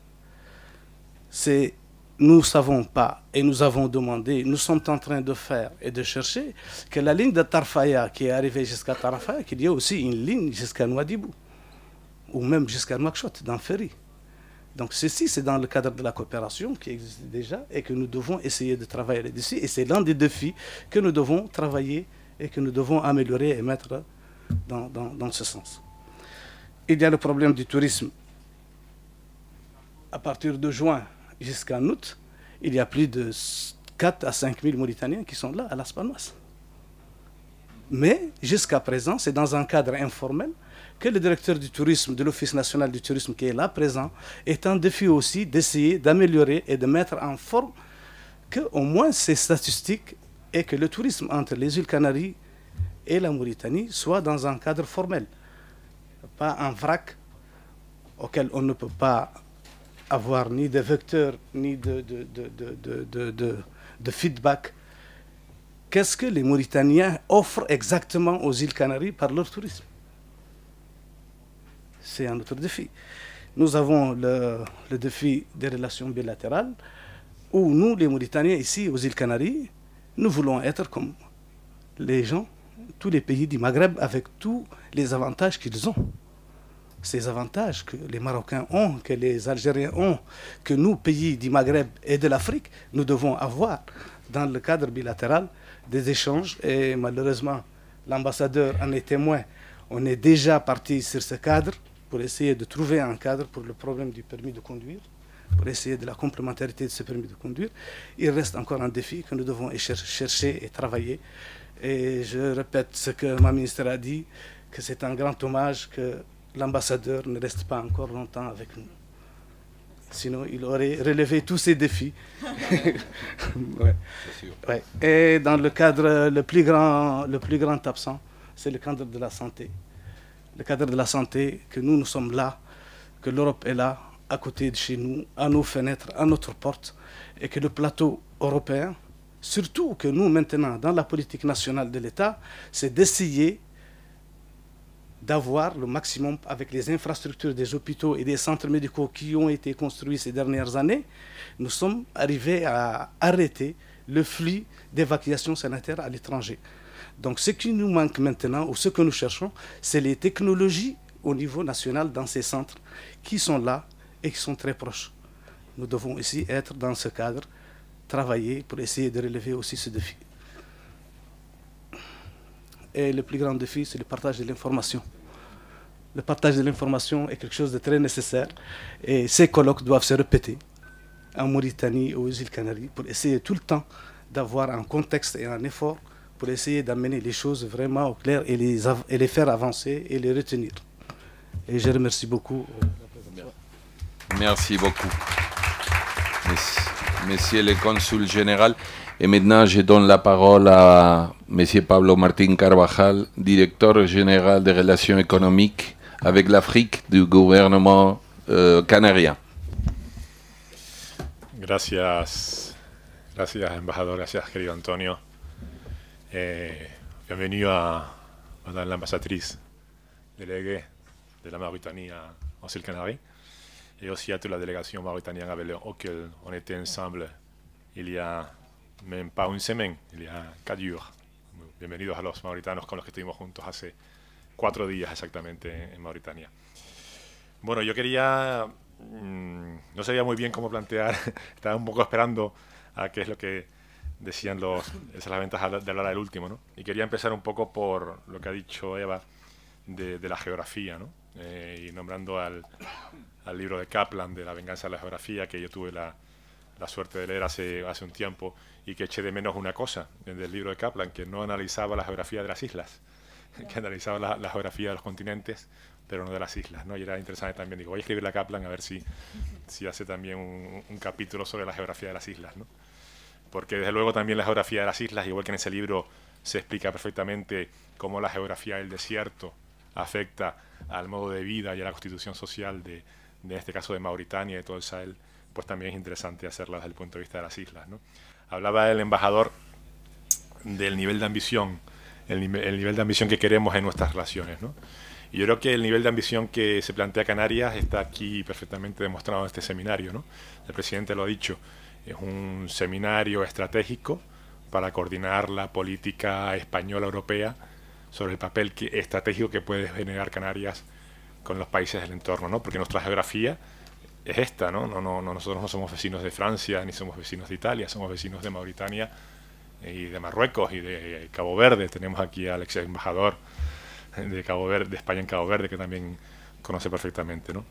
C'est nous ne savons pas et nous avons demandé, nous sommes en train de faire et de chercher que la ligne de Tarfaya qui est arrivée jusqu'à Tarfaya, qu'il y ait aussi une ligne jusqu'à Nouadhibou ou même jusqu'à Nouakchott, dans Ferry. Donc ceci, c'est dans le cadre de la coopération qui existe déjà et que nous devons essayer de travailler d'ici Et c'est l'un des défis que nous devons travailler et que nous devons améliorer et mettre dans ce sens. Il y a le problème du tourisme. À partir de juin, jusqu'en août, il y a plus de 4 à 5 000 Mauritaniens qui sont là, à Las Palmas. Mais jusqu'à présent, c'est dans un cadre informel que le directeur du tourisme, de l'Office national du tourisme qui est là présent, est en défi aussi d'essayer d'améliorer et de mettre en forme que au moins ces statistiques et que le tourisme entre les îles Canaries et la Mauritanie soit dans un cadre formel, pas un vrac auquel on ne peut pas avoir ni de vecteurs, ni de, de, feedback. Qu'est-ce que les Mauritaniens offrent exactement aux îles Canaries par leur tourisme C'est un autre défi. Nous avons le, le, défi des relations bilatérales, où nous, les Mauritaniens, ici, aux îles Canaries, nous voulons être comme les gens, tous les pays du Maghreb, avec tous les avantages qu'ils ont ces avantages que les Marocains ont, que les Algériens ont, que nous, pays du Maghreb et de l'Afrique, nous devons avoir dans le cadre bilatéral des échanges. Et malheureusement, l'ambassadeur en est témoin. On est déjà parti sur ce cadre pour essayer de trouver un cadre pour le problème du permis de conduire, pour essayer de la complémentarité de ce permis de conduire. Il reste encore un défi que nous devons e-, chercher et travailler. Et je répète ce que ma ministre a dit, que c'est un grand hommage que l'ambassadeur ne reste pas encore longtemps avec nous. Sinon, il aurait relevé tous ces défis. Et dans le cadre, le plus grand, le plus grand absent, c'est le cadre de la santé. Le cadre de la santé, que nous, nous sommes là, que l'Europe est là, à côté de chez nous, à nos fenêtres, à notre porte, et que le plateau européen, surtout que nous, maintenant, dans la politique nationale de l'État, c'est d'essayer d'avoir le maximum avec les infrastructures des hôpitaux et des centres médicaux qui ont été construits ces dernières années, nous sommes arrivés à arrêter le flux d'évacuation sanitaire à l'étranger. Donc ce qui nous manque maintenant, ou ce que nous cherchons, c'est les technologies au niveau national dans ces centres qui sont là et qui sont très proches. Nous devons aussi être dans ce cadre, travailler pour essayer de relever aussi ce défi et le plus grand défi, c'est le partage de l'information. Le partage de l'information est quelque chose de très nécessaire et ces colloques doivent se répéter en Mauritanie aux îles Canaries pour essayer tout le temps d'avoir un contexte et un effort pour essayer d'amener les choses vraiment au clair et les, faire avancer et les retenir. Et je remercie beaucoup. Euh, Merci beaucoup. Messieurs les consuls généraux. Et maintenant, je donne la parole à M. Pablo Martín Carvajal, directeur général des relations économiques avec l'Afrique du gouvernement euh, canarien. Merci, Gracias, gracias, embajador, gracias, querido Antonio. Eh, bienvenue à Madame l'ambassadrice déléguée de la Mauritanie à, aux îles et aussi à toute la délégation mauritanienne avec laquelle on était ensemble il y a Men un Semen, Kadjur. Ah, Bienvenidos a los mauritanos con los que estuvimos juntos hace cuatro días exactamente en Mauritania. Bueno, yo quería. Mm, no sabía muy bien cómo plantear, estaba un poco esperando a qué es lo que decían los, Esa es las ventaja de hablar del último, ¿no? Y quería empezar un poco por lo que ha dicho Eva de, la geografía, ¿no? Eh, y nombrando al, libro de Kaplan de La venganza de la geografía, que yo tuve la, la suerte de leer hace, hace un tiempo y que eché de menos una cosa del libro de Kaplan, que no analizaba la geografía de las islas, que analizaba la, geografía de los continentes, pero no de las islas, ¿no? Y era interesante también, digo, voy a escribirle a Kaplan a ver si, si hace también un, capítulo sobre la geografía de las islas, ¿no? Porque desde luego también la geografía de las islas, igual que en ese libro se explica perfectamente cómo la geografía del desierto afecta al modo de vida y a la constitución social de, de este caso de Mauritania y de todo el Sahel, pues también es interesante hacerla desde el punto de vista de las islas, ¿no? hablaba el embajador del nivel de ambición, el, nivel de ambición que queremos en nuestras relaciones. ¿no? Y yo creo que el nivel de ambición que se plantea Canarias está aquí perfectamente demostrado en este seminario. ¿no? El presidente lo ha dicho, es un seminario estratégico para coordinar la política española europea sobre el papel estratégico que puede generar Canarias con los países del entorno, ¿no? porque nuestra geografía es esta, ¿no? No, ¿no? Nosotros no somos vecinos de Francia, ni somos vecinos de Italia, somos vecinos de Mauritania eh, y de Marruecos y de eh, Cabo Verde. Tenemos aquí al ex embajador de, Cabo Verde, de España en Cabo Verde, que también conoce perfectamente, ¿no?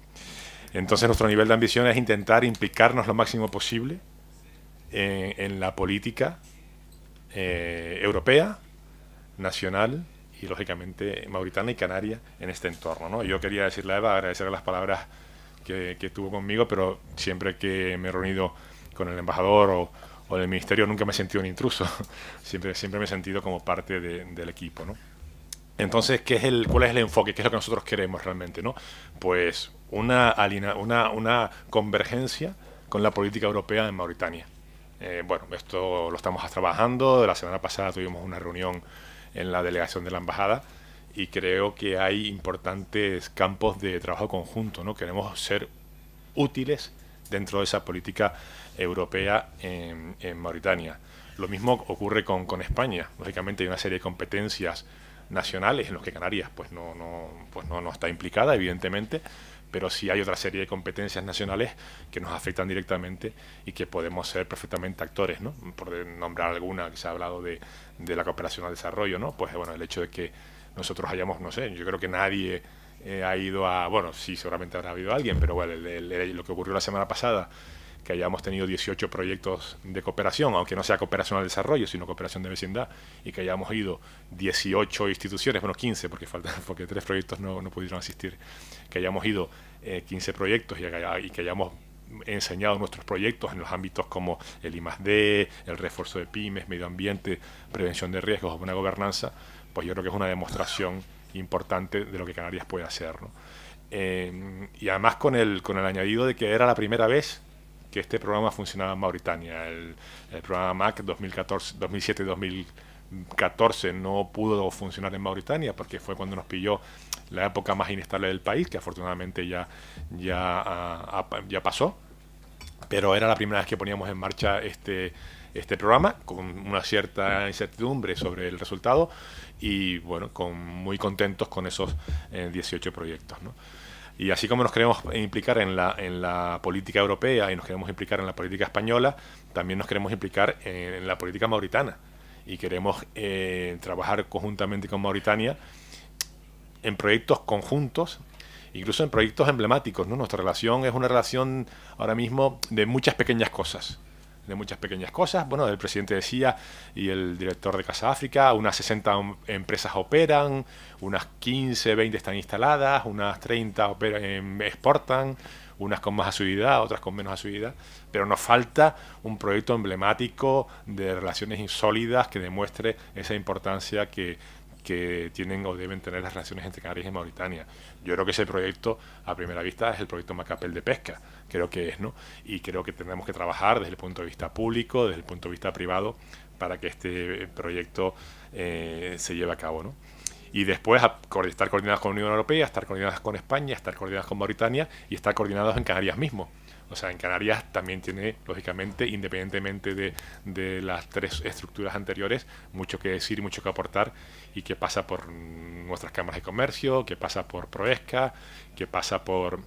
Entonces nuestro nivel de ambición es intentar implicarnos lo máximo posible en, la política eh, europea, nacional y lógicamente mauritana y canaria en este entorno. ¿no? Yo quería decirle a Eva, agradecer las palabras que, que, estuvo conmigo, pero siempre que me he reunido con el embajador o, o el ministerio nunca me he sentido un intruso, siempre, siempre me he sentido como parte del equipo. ¿no? Entonces, ¿qué es el, ¿cuál es el enfoque? ¿Qué es lo que nosotros queremos realmente? ¿no? Pues una, una, una convergencia con la política europea en Mauritania. Eh, bueno, esto lo estamos trabajando, la semana pasada tuvimos una reunión en la delegación de la embajada y creo que hay importantes campos de trabajo conjunto. ¿no? Queremos ser útiles dentro de esa política europea en, Mauritania. Lo mismo ocurre con, España. Lógicamente hay una serie de competencias nacionales en los que Canarias pues no, pues no, no está implicada, evidentemente, pero sí hay otra serie de competencias nacionales que nos afectan directamente y que podemos ser perfectamente actores, Por nombrar alguna que se ha hablado de, la cooperación al desarrollo, ¿no? Pues bueno, el hecho de que nosotros hayamos, no sé, yo creo que nadie eh, ha ido a, bueno, sí, seguramente habrá habido alguien, pero bueno, lo que ocurrió la semana pasada, que hayamos tenido 18 proyectos de cooperación, aunque no sea cooperación al desarrollo, sino cooperación de vecindad, y que hayamos ido 18 instituciones, bueno, 15, porque faltan, porque tres proyectos no, pudieron asistir, que hayamos ido 15 eh, proyectos y, que hayamos enseñado nuestros proyectos en los ámbitos como el I+D, el refuerzo de pymes, medio ambiente, prevención de riesgos, buena gobernanza, pues yo creo que es una demostración importante de lo que Canarias puede hacer. Eh, y además con el, con el añadido de que era la primera vez que este programa funcionaba en Mauritania. El, programa MAC 2007-2014 no pudo funcionar en Mauritania porque fue cuando nos pilló la época más inestable del país, que afortunadamente ya, ya, ah, ah, ya pasó. Pero era la primera vez que poníamos en marcha este, este programa con una cierta incertidumbre sobre el resultado y bueno, con, muy contentos con esos 18 eh, proyectos. Y así como nos queremos implicar en la, en la política europea y nos queremos implicar en la política española, también nos queremos implicar eh, en, la política mauritana y queremos eh, trabajar conjuntamente con Mauritania en proyectos conjuntos incluso en proyectos emblemáticos. Nuestra relación es una relación ahora mismo de muchas pequeñas cosas de muchas pequeñas cosas. Bueno, el presidente decía y el director de Casa África, unas 60 em, empresas operan, unas 15, 20 están instaladas, unas 30 operan, em, exportan, unas con más asiduidad, otras con menos asiduidad, pero nos falta un proyecto emblemático de relaciones sólidas que demuestre esa importancia que, que tienen o deben tener las relaciones entre Canarias y Mauritania. Yo creo que ese proyecto, a primera vista, es el proyecto Macapel de Pesca creo que es, ¿no? Y creo que tenemos que trabajar desde el punto de vista público, desde el punto de vista privado, para que este eh, proyecto eh, se lleve a cabo, ¿no? Y después estar coordinados con la Unión Europea, estar coordinadas con España, estar coordinadas con Mauritania y estar coordinados en Canarias mismo. O sea, en Canarias también tiene, lógicamente, independientemente de, de, las tres estructuras anteriores, mucho que decir, mucho que aportar y que pasa por nuestras cámaras de comercio, que pasa por Proesca, que pasa por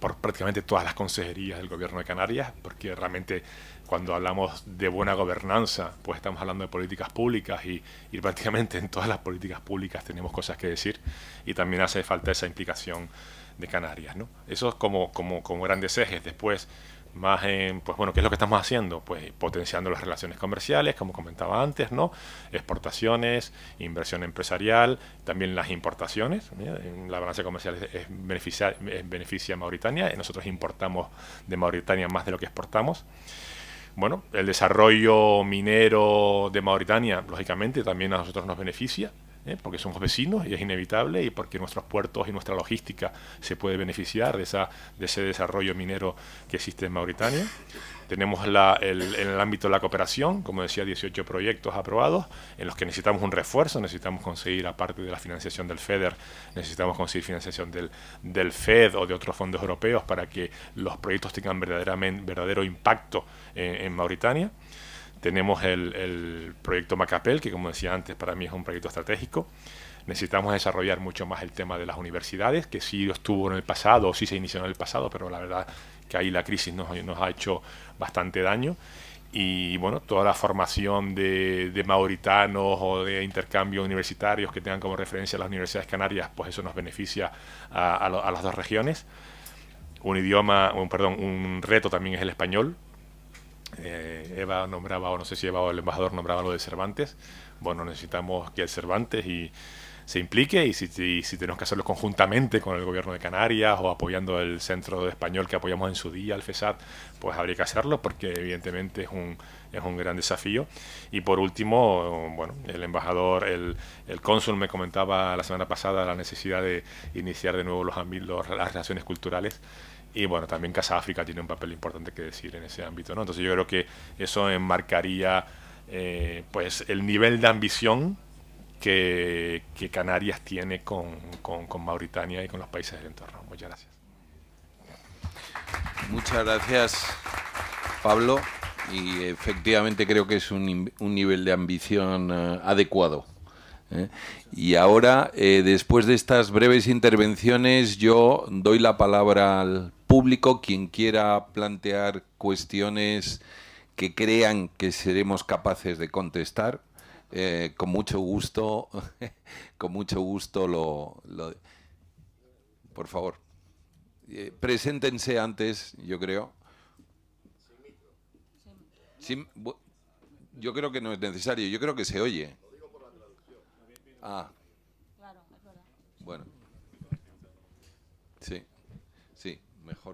por prácticamente todas las consejerías del gobierno de Canarias, porque realmente cuando hablamos de buena gobernanza, pues estamos hablando de políticas públicas y, prácticamente en todas las políticas públicas tenemos cosas que decir y también hace falta esa implicación de Canarias. ¿no? Eso es como, como, como grandes ejes. Después, más pues bueno, ¿qué es lo que estamos haciendo? Pues potenciando las relaciones comerciales, como comentaba antes, ¿no? Exportaciones, inversión empresarial, también las importaciones. La balanza comercial es beneficia, beneficia a Mauritania, nosotros importamos de Mauritania más de lo que exportamos. Bueno, el desarrollo minero de Mauritania, lógicamente, también a nosotros nos beneficia. ¿eh? porque somos vecinos y es inevitable y porque nuestros puertos y nuestra logística se puede beneficiar de, esa, de ese desarrollo minero que existe en Mauritania. Tenemos en el ámbito de la cooperación, como decía, 18 proyectos aprobados en los que necesitamos un refuerzo, necesitamos conseguir, aparte de la financiación del FEDER, necesitamos conseguir financiación del, FED o de otros fondos europeos para que los proyectos tengan verdaderamente, verdadero impacto en Mauritania. Tenemos el, el proyecto Macapel, que como decía antes, para mí es un proyecto estratégico. Necesitamos desarrollar mucho más el tema de las universidades, que sí estuvo en el pasado, o sí se inició en el pasado, pero la verdad que ahí la crisis nos, nos ha hecho bastante daño y bueno, toda la formación de, de, mauritanos o de intercambios universitarios que tengan como referencia las universidades canarias, pues eso nos beneficia a, las dos regiones. Un idioma, un, perdón, un reto también es el español, eh, Eva nombraba, o no sé si Eva o el embajador nombraba lo de Cervantes. Bueno, necesitamos que el Cervantes y se implique y si, tenemos que hacerlo conjuntamente con el gobierno de Canarias o apoyando el centro de español que apoyamos en su día, el FESAT, pues habría que hacerlo porque evidentemente es un, gran desafío. Y por último, bueno, el embajador, el, cónsul me comentaba la semana pasada la necesidad de iniciar de nuevo los, los las relaciones culturales y bueno, también Casa África tiene un papel importante que decir en ese ámbito, Entonces yo creo que eso enmarcaría eh, pues el nivel de ambición que, Canarias tiene con, Mauritania y con los países del entorno. Muchas gracias. Muchas gracias, Pablo. Y efectivamente creo que es un, un nivel de ambición eh, adecuado. ¿eh? Y ahora, después de estas breves intervenciones, yo doy la palabra al público, quien quiera plantear cuestiones que crean que seremos capaces de contestar, eh, con mucho gusto, con mucho gusto lo, por favor. Eh, preséntense antes, yo creo. yo creo que no es necesario, yo creo que se oye. Ah,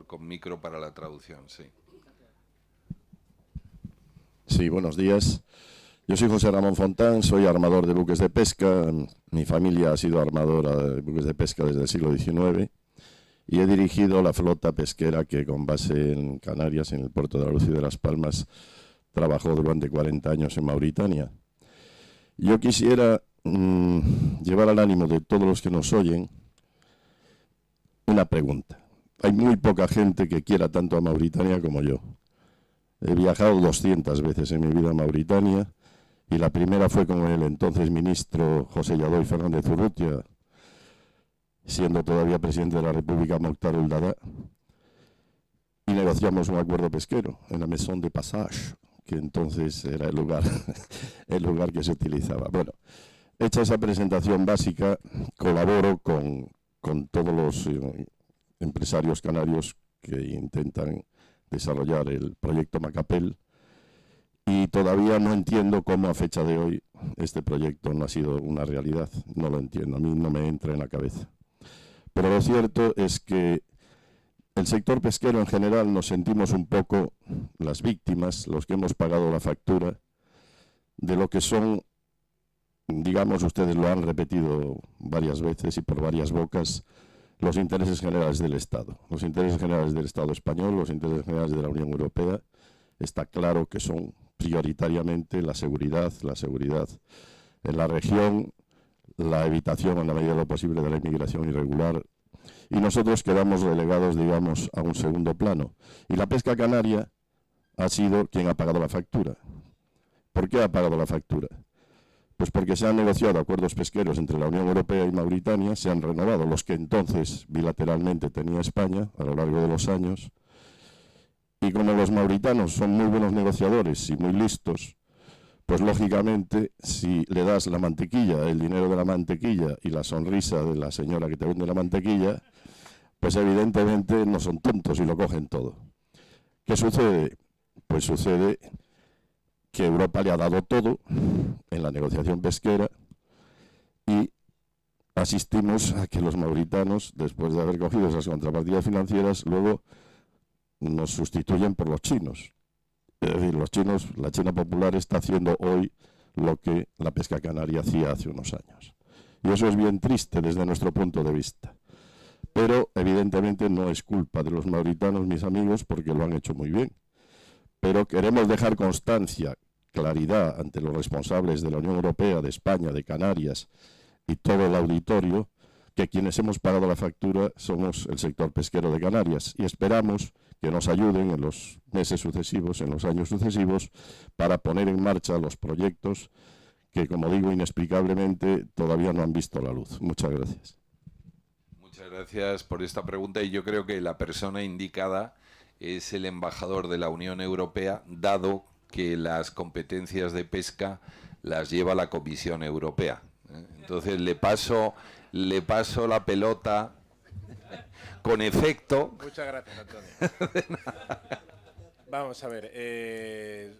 con micro para la traducción, sí. Sí, buenos días. Yo soy José Ramón Fontán, soy armador de buques de pesca. Mi familia ha sido armadora de buques de pesca desde el siglo XIX y he dirigido la flota pesquera que con base en Canarias, en el puerto de la Luz y de Las Palmas, trabajó durante 40 años en Mauritania. Yo quisiera mm, llevar al ánimo de todos los que nos oyen una pregunta hay muy poca gente que quiera tanto a Mauritania como yo. He viajado 200 veces en mi vida a Mauritania y la primera fue con el entonces ministro José Yadoy Fernández Urrutia, siendo todavía presidente de la República Mokhtar y negociamos un acuerdo pesquero en la Maison de Passage, que entonces era el lugar, el lugar que se utilizaba. Bueno, hecha esa presentación básica, colaboro con, con todos los eh, empresarios canarios que intentan desarrollar el proyecto Macapel y todavía no entiendo cómo a fecha de hoy este proyecto no ha sido una realidad. No lo entiendo, a mí no me entra en la cabeza. Pero lo cierto es que el sector pesquero en general nos sentimos un poco las víctimas, los que hemos pagado la factura, de lo que son, digamos, ustedes lo han repetido varias veces y por varias bocas, los intereses generales del Estado. Los intereses generales del Estado español, los intereses generales de la Unión Europea, está claro que son prioritariamente la seguridad, la seguridad en la región, la evitación en la medida de lo posible de la inmigración irregular y nosotros quedamos relegados, digamos, a un segundo plano. Y la pesca canaria ha sido quien ha pagado la factura. ¿Por qué ha pagado la factura? Pues porque se han negociado acuerdos pesqueros entre la Unión Europea y Mauritania, se han renovado los que entonces bilateralmente tenía España a lo largo de los años, y como los mauritanos son muy buenos negociadores y muy listos, pues lógicamente si le das la mantequilla, el dinero de la mantequilla y la sonrisa de la señora que te vende la mantequilla, pues evidentemente no son tontos y lo cogen todo. ¿Qué sucede? Pues sucede que Europa le ha dado todo en la negociación pesquera y asistimos a que los mauritanos, después de haber cogido esas contrapartidas financieras, luego nos sustituyen por los chinos. Es decir, los chinos, la China popular está haciendo hoy lo que la pesca canaria hacía hace unos años. Y eso es bien triste desde nuestro punto de vista. Pero evidentemente no es culpa de los mauritanos, mis amigos, porque lo han hecho muy bien. Pero queremos dejar constancia claridad ante los responsables de la Unión Europea, de España, de Canarias y todo el auditorio, que quienes hemos pagado la factura somos el sector pesquero de Canarias y esperamos que nos ayuden en los meses sucesivos, en los años sucesivos, para poner en marcha los proyectos que, como digo, inexplicablemente todavía no han visto la luz. Muchas gracias. Muchas gracias por esta pregunta y yo creo que la persona indicada es el embajador de la Unión Europea, dado que las competencias de pesca las lleva la Comisión Europea. ¿eh? Entonces le paso, le paso la pelota con efecto. Muchas gracias, Antonio. Vamos a ver. Eh,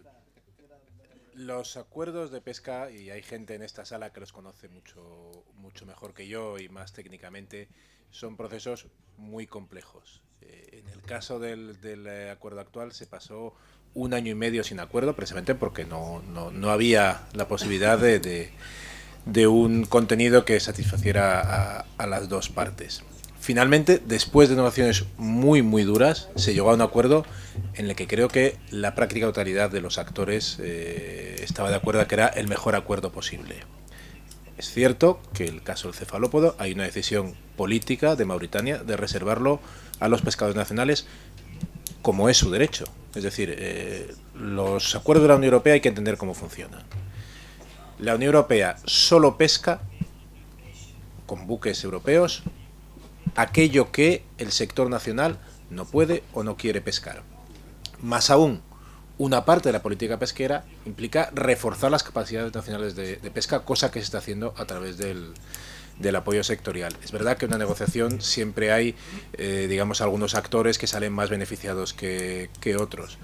los acuerdos de pesca, y hay gente en esta sala que los conoce mucho, mucho mejor que yo y más técnicamente, son procesos muy complejos. Eh, en el caso del, del acuerdo actual se pasó un año y medio sin acuerdo, precisamente porque no, había la posibilidad de, un contenido que satisfaciera a, las dos partes. Finalmente, después de negociaciones muy, muy duras, se llegó a un acuerdo en el que creo que la práctica totalidad de los actores eh, estaba de acuerdo que era el mejor acuerdo posible. Es cierto que el caso del cefalópodo hay una decisión política de Mauritania de reservarlo a los pescadores nacionales como es su derecho. Es decir, eh, los acuerdos de la Unión Europea hay que entender cómo funcionan. La Unión Europea solo pesca con buques europeos aquello que el sector nacional no puede o no quiere pescar. Más aún, una parte de la política pesquera implica reforzar las capacidades nacionales de pesca, cosa que se está haciendo a través del, del apoyo sectorial. Es verdad que en una negociación siempre hay, eh, digamos, algunos actores que salen más beneficiados que, otros.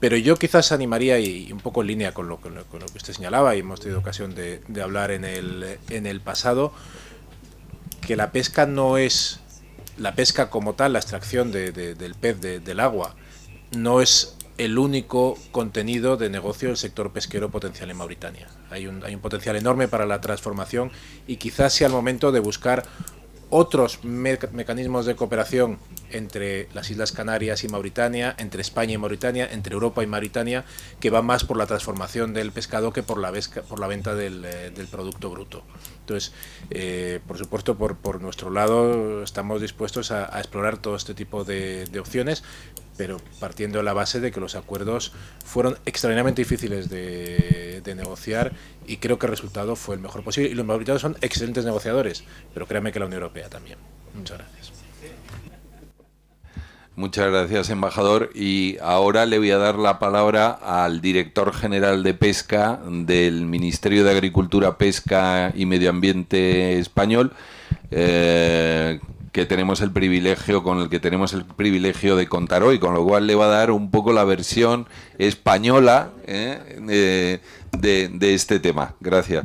Pero yo quizás animaría, y un poco en línea con lo, que usted señalaba, y hemos tenido ocasión de, hablar en el, en el pasado, que la pesca no es, la pesca como tal, la extracción del pez, del agua, no es el único contenido de negocio del sector pesquero potencial en Mauritania. Hay un, potencial enorme para la transformación y quizás sea el momento de buscar otros mecanismos de cooperación entre las Islas Canarias y Mauritania, entre España y Mauritania, entre Europa y Mauritania, que va más por la transformación del pescado que por la, venta eh, del producto bruto. Entonces, eh, por supuesto, por, nuestro lado estamos dispuestos a, explorar todo este tipo de, opciones, pero partiendo de la base de que los acuerdos fueron extraordinariamente difíciles de, negociar y creo que el resultado fue el mejor posible. Y los mauritanos son excelentes negociadores, pero créanme que la Unión Europea también. Muchas gracias. Muchas gracias, embajador. Y ahora le voy a dar la palabra al director general de Pesca del Ministerio de Agricultura, Pesca y Medio Ambiente español, eh, que tenemos el privilegio, con el que tenemos el privilegio de contar hoy, con lo cual le va a dar un poco la versión española eh, eh, de, de este tema. Gracias.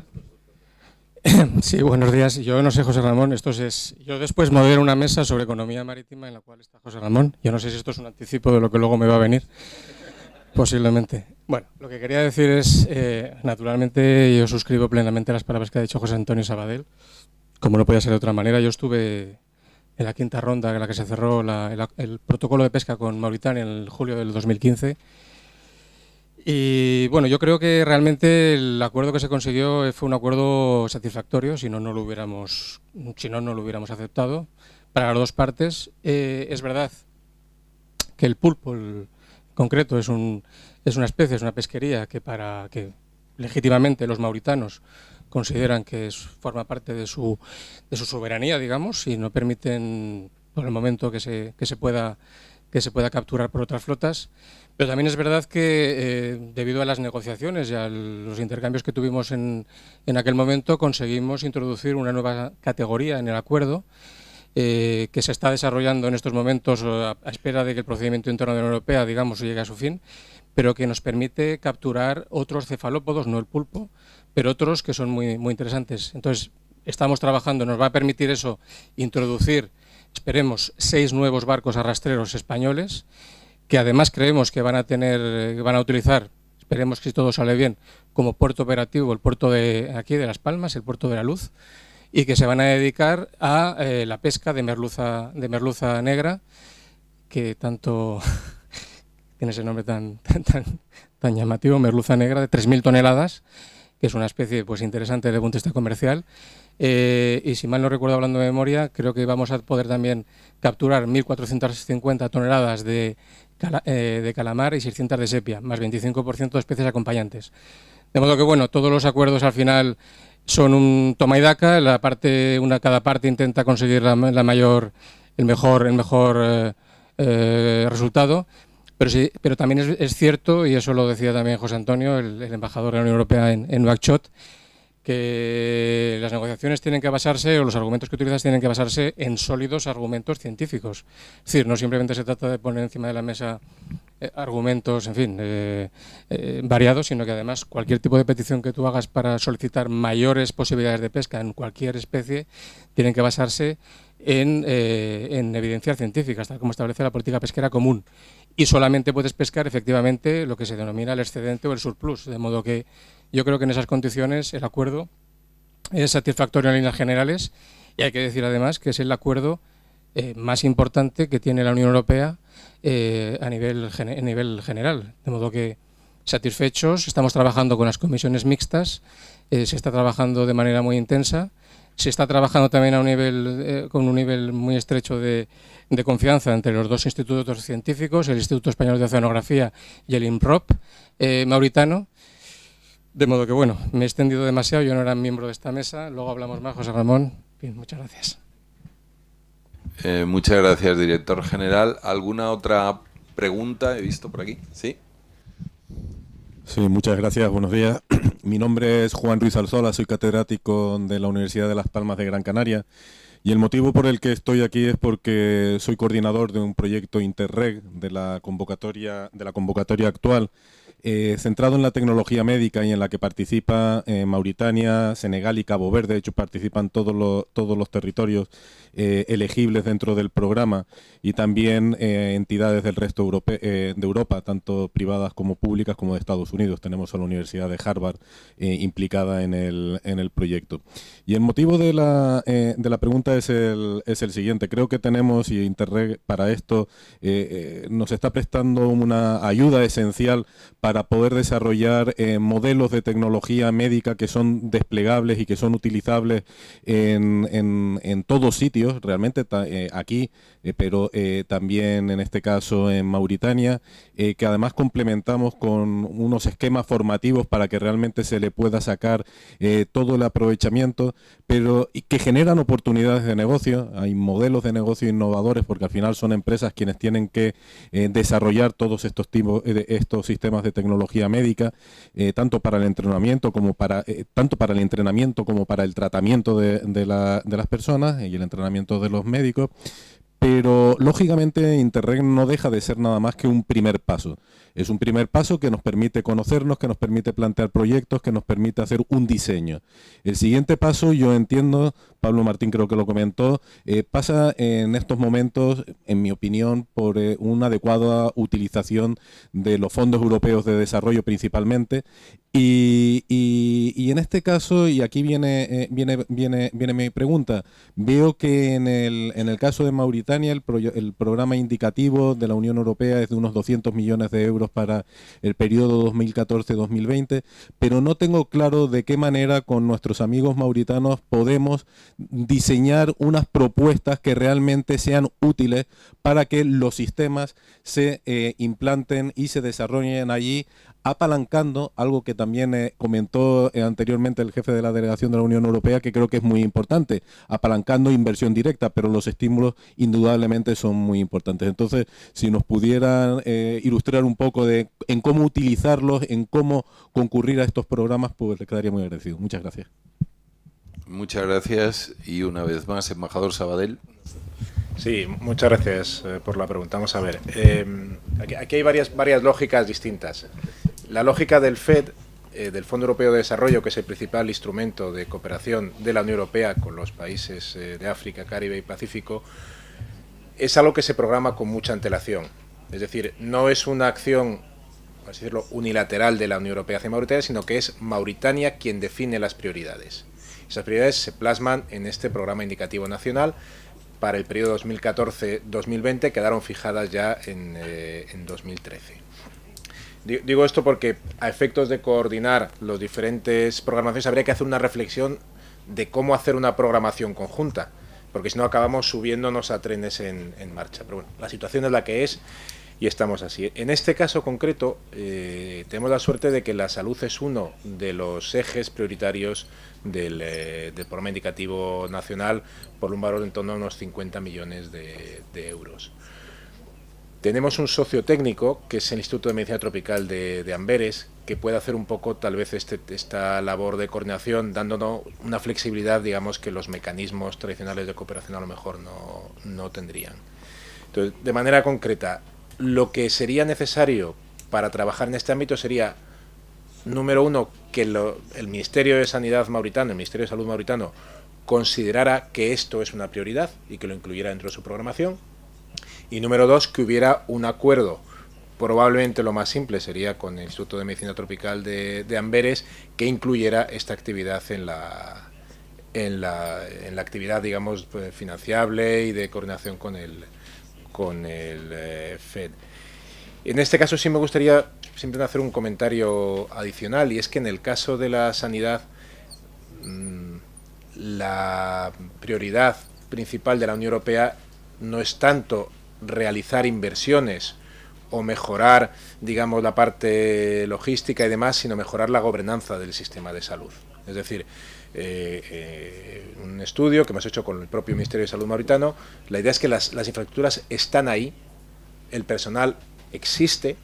Sí, buenos días. Yo no sé, José Ramón, esto es... Yo después moveré una mesa sobre economía marítima en la cual está José Ramón. Yo no sé si esto es un anticipo de lo que luego me va a venir. Posiblemente. Bueno, lo que quería decir es, eh, naturalmente, yo suscribo plenamente las palabras que ha dicho José Antonio Sabadell. Como no podía ser de otra manera, yo estuve en la quinta ronda en la que se cerró el, protocolo de pesca con Mauritania en julio del 2015 y bueno, yo creo que realmente el acuerdo que se consiguió eh, fue un acuerdo satisfactorio, si no, no lo hubiéramos, si no, no lo hubiéramos aceptado para las dos partes. Eh, es verdad que el pulpo, en concreto, es, un, es una especie, es una pesquería que, para, que legítimamente los mauritanos consideran que forma parte de su, de su soberanía, digamos, y no permiten por el momento que se, que se, pueda, que se pueda capturar por otras flotas. Pero también es verdad que eh, debido a las negociaciones y a los intercambios que tuvimos en, aquel momento, conseguimos introducir una nueva categoría en el acuerdo eh, que se está desarrollando en estos momentos a, espera de que el procedimiento interno de la Unión Europea, digamos, llegue a su fin, pero que nos permite capturar otros cefalópodos, no el pulpo, pero otros que son muy, muy interesantes. Entonces, estamos trabajando, nos va a permitir eso, introducir, esperemos, seis nuevos barcos arrastreros españoles que además creemos que van a tener, van a utilizar, esperemos que todo sale bien, como puerto operativo el puerto de aquí de Las Palmas, el puerto de la Luz, y que se van a dedicar a eh, la pesca de merluza, de merluza negra, que tanto tiene ese nombre tan, tan, tan, llamativo, merluza negra de 3.000 toneladas, que es una especie pues interesante desde un punto de vista comercial. Eh, y si mal no recuerdo hablando de memoria, creo que vamos a poder también capturar 1.450 toneladas de eh, de calamar y 600 de sepia, más 25% de especies acompañantes. De modo que, bueno, todos los acuerdos al final son un toma y daca, la parte, una, cada parte intenta conseguir la, mayor, el mejor, el mejor eh, eh, resultado, pero, sí, pero también es, cierto, y eso lo decía también José Antonio, el, embajador de la Unión Europea en, en que las negociaciones tienen que basarse, o los argumentos que utilizas tienen que basarse en sólidos argumentos científicos. Es decir, no simplemente se trata de poner encima de la mesa eh, argumentos, en fin, eh, eh, variados, sino que además cualquier tipo de petición que tú hagas para solicitar mayores posibilidades de pesca en cualquier especie tienen que basarse en, en científica, científicas, tal como establece la política pesquera común. Y solamente puedes pescar efectivamente lo que se denomina el excedente o el surplus, de modo que yo creo que en esas condiciones el acuerdo es satisfactorio en líneas generales y hay que decir además que es el acuerdo eh, más importante que tiene la Unión Europea eh, a, nivel, a nivel general. De modo que satisfechos, estamos trabajando con las comisiones mixtas, eh, se está trabajando de manera muy intensa, se está trabajando también a un nivel, con un nivel muy estrecho de, de confianza entre los dos institutos científicos, el Instituto Español de Oceanografía y el IMPROP mauritano, de modo que, bueno, me he extendido demasiado, yo no era miembro de esta mesa, luego hablamos más, José Ramón. Bien, muchas gracias. Eh, muchas gracias, director general. ¿Alguna otra pregunta he visto por aquí? Sí. Sí, muchas gracias, buenos días. Mi nombre es Juan Ruiz Alzola, soy catedrático de la Universidad de Las Palmas de Gran Canaria y el motivo por el que estoy aquí es porque soy coordinador de un proyecto Interreg de la convocatoria, de la convocatoria actual eh, centrado en la tecnología médica y en la que participa eh, Mauritania, Senegal y Cabo Verde. De hecho, participan todos los, todos los territorios eh, elegibles dentro del programa y también entidades del resto de Europa, tanto privadas como públicas como de Estados Unidos. Tenemos a la Universidad de Harvard implicada en el, proyecto. Y el motivo de la, pregunta es el, es el siguiente. Creo que tenemos, y Interreg para esto nos está prestando una ayuda esencial para para poder desarrollar eh, modelos de tecnología médica que son desplegables y que son utilizables en, todos sitios, realmente eh, aquí, eh, pero también en este caso en Mauritania eh, que además complementamos con unos esquemas formativos para que realmente se le pueda sacar eh, todo el aprovechamiento, pero que generan oportunidades de negocio, hay modelos de negocio innovadores porque al final son empresas quienes tienen que eh, desarrollar todos estos, tipos, estos sistemas de tecnología médica, tanto para el entrenamiento como para, tanto para el entrenamiento como para el tratamiento de las personas y el entrenamiento de los médicos, pero lógicamente Interreg no deja de ser nada más que un primer paso. Es un primer paso que nos permite conocernos, que nos permite plantear proyectos, que nos permite hacer un diseño. El siguiente paso, yo entiendo, Pablo Martín creo que lo comentó, eh, pasa en estos momentos, en mi opinión, por eh, una adecuada utilización de los fondos europeos de desarrollo principalmente y y, en este caso, y aquí viene, eh, viene, viene, viene mi pregunta, veo que en el, en el caso de Mauritania el, el programa indicativo de la Unión Europea es de unos 200 millones de euros para el periodo 2014-2020, pero no tengo claro de qué manera con nuestros amigos mauritanos podemos diseñar unas propuestas que realmente sean útiles para que los sistemas se eh, implanten y se desarrollen allí apalancando algo que también eh, comentó eh, anteriormente el jefe de la delegación de la Unión Europea, que creo que es muy importante, apalancando inversión directa, pero los estímulos indudablemente son muy importantes. Entonces, si nos pudieran eh, ilustrar un poco de en cómo utilizarlos, en cómo concurrir a estos programas, pues le quedaría muy agradecido. Muchas gracias. Muchas gracias y una vez más, embajador Sabadell. Sí, muchas gracias por la pregunta. Vamos a ver. aquí, hay varias, varias lógicas distintas. La lógica del FED, eh, del Fondo Europeo de Desarrollo, que es el principal instrumento de cooperación de la Unión Europea con los países eh, de África, Caribe y Pacífico, es algo que se programa con mucha antelación. Es decir, no es una acción por decirlo, unilateral de la Unión Europea hacia Mauritania, sino que es Mauritania quien define las prioridades. Esas prioridades se plasman en este programa indicativo nacional para el periodo 2014-2020, quedaron fijadas ya en, eh, en 2013. Digo esto porque a efectos de coordinar los diferentes programaciones habría que hacer una reflexión de cómo hacer una programación conjunta, porque si no acabamos subiéndonos a trenes en, marcha. Pero bueno, la situación es la que es y estamos así. En este caso concreto eh, tenemos la suerte de que la salud es uno de los ejes prioritarios del, eh, programa indicativo nacional por un valor en torno a unos 50 millones de euros. Tenemos un socio técnico, que es el Instituto de Medicina Tropical de, Amberes, que puede hacer un poco tal vez este, esta labor de coordinación, dándonos una flexibilidad, digamos, que los mecanismos tradicionales de cooperación a lo mejor no, tendrían. Entonces, de manera concreta, lo que sería necesario para trabajar en este ámbito sería, número uno, que el Ministerio de Sanidad mauritano, el Ministerio de Salud mauritano, considerara que esto es una prioridad y que lo incluyera dentro de su programación. Y número dos, que hubiera un acuerdo. Probablemente lo más simple sería con el Instituto de Medicina Tropical de, Amberes que incluyera esta actividad en la, en la, en la actividad, digamos, pues, financiable y de coordinación con el, con el eh, FED. En este caso sí me gustaría simplemente hacer un comentario adicional y es que en el caso de la sanidad mm, la prioridad principal de la Unión Europea no es tanto realizar inversiones o mejorar, digamos, la parte logística y demás, sino mejorar la gobernanza del sistema de salud. Es decir, eh, eh, un estudio que hemos hecho con el propio Ministerio de Salud mauritano, la idea es que las, infraestructuras están ahí, el personal existe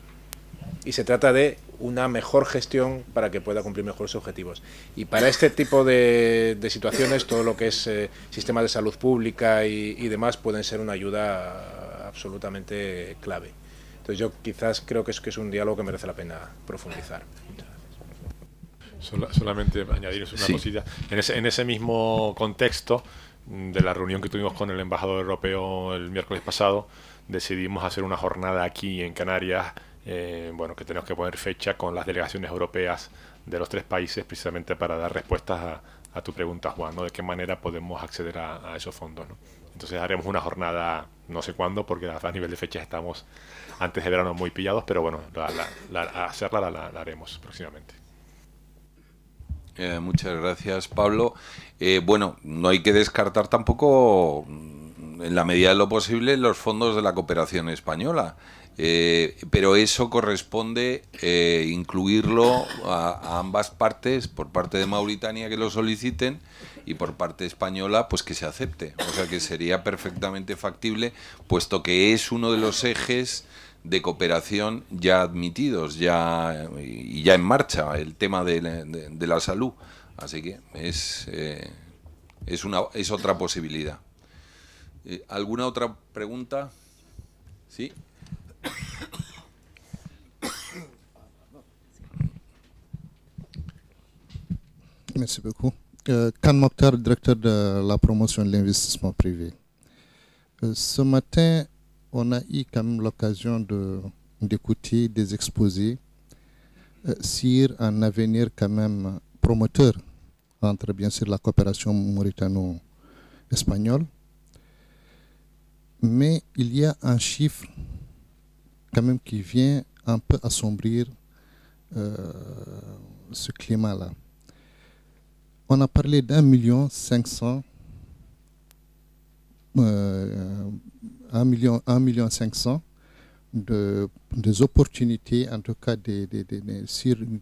y se trata de una mejor gestión para que pueda cumplir mejores objetivos. Y para este tipo de, situaciones, todo lo que es eh, sistema de salud pública y, y demás pueden ser una ayuda absolutamente clave. Entonces yo quizás creo que es, que es un diálogo que merece la pena profundizar. solamente añadir una cosita... En ese, en ese mismo contexto de la reunión que tuvimos con el embajador europeo el miércoles pasado, decidimos hacer una jornada aquí en Canarias, eh, bueno, que tenemos que poner fecha con las delegaciones europeas de los tres países, precisamente para dar respuestas a, tu pregunta, Juan, ¿no? De qué manera podemos acceder a, a esos fondos, ¿no? Entonces haremos una jornada no sé cuándo, porque a nivel de fechas estamos antes de verano muy pillados, pero bueno, la, la, hacerla la, haremos próximamente. Eh, muchas gracias, Pablo. Eh, bueno, no hay que descartar tampoco, mm, en la medida de lo posible, los fondos de la cooperación española. Eh, pero eso corresponde incluirlo a, ambas partes, por parte de Mauritania que lo soliciten y por parte española pues que se acepte. O sea que sería perfectamente factible, puesto que es uno de los ejes de cooperación ya admitidos ya y ya en marcha el tema de, la salud así que es eh, es una es otra posibilidad eh, alguna otra pregunta sí Merci Euh, kan directeur de la promotion de l'investissement privé. Euh, ce matin, on a eu quand même l'occasion d'écouter des exposés euh, sur un avenir quand même promoteur entre bien sûr la coopération mauritano-espagnole. Mais il y a un chiffre quand même qui vient un peu assombrir ce climat-là on a parlé d'un million cinq cents, euh, un million, un million cinq de, des opportunités, en tout cas des,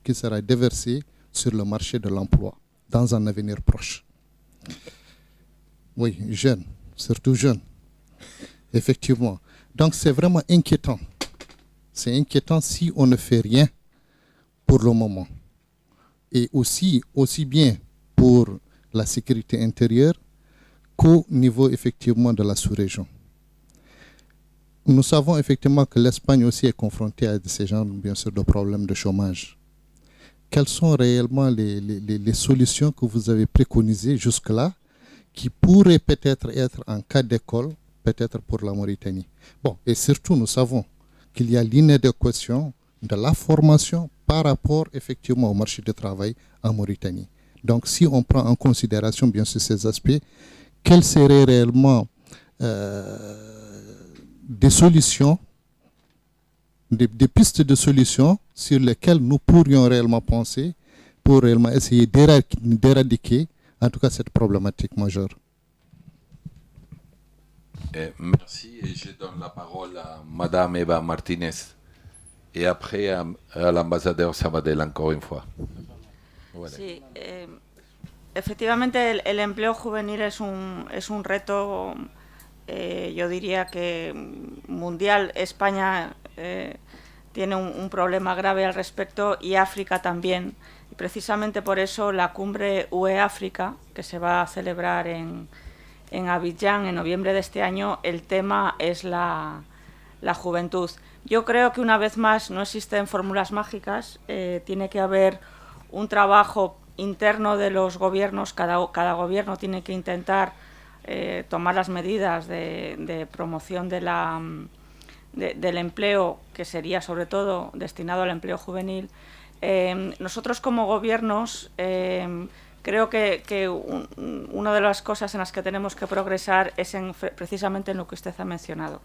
qui sera déversée sur le marché de l'emploi dans un avenir proche. Oui, jeunes, surtout jeunes, effectivement. Donc c'est vraiment inquiétant. C'est inquiétant si on ne fait rien pour le moment. Et aussi, aussi bien pour la sécurité intérieure qu'au niveau effectivement de la sous-région. Nous savons effectivement que l'Espagne aussi est confrontée à ces genres bien sûr, de problèmes de chômage. Quelles sont réellement les, les solutions que vous avez préconisées jusque-là qui pourraient peut-être être en cas d'école, peut-être pour la Mauritanie Bon, et surtout, nous savons qu'il y a l'inadéquation de la formation par rapport effectivement au marché du travail en Mauritanie. Donc, si on prend en considération bien sûr ces aspects, quelles seraient réellement euh, des solutions, des, pistes de solutions sur lesquelles nous pourrions réellement penser pour réellement essayer d'éradiquer, en tout cas, cette problématique majeure euh, Merci et je donne la parole à Madame Eva Martinez et après à, l'ambassadeur Sabadell encore une fois. Sí, eh, efectivamente el, empleo juvenil es un, es un reto, eh, yo diría que mundial. España eh, tiene un, problema grave al respecto y África también. Y precisamente por eso la cumbre UE-África, que se va a celebrar en, en Abidjan en noviembre de este año, el tema es la, juventud. Yo creo que una vez más no existen fórmulas mágicas, tiene que haber un trabajo interno de los gobiernos, cada, gobierno tiene que intentar eh, tomar las medidas de, promoción mm, del empleo, que sería sobre todo destinado al empleo juvenil. Em, nosotros como gobiernos em, creo que, una de las cosas en las que tenemos que progresar es precisamente en lo que usted ha mencionado,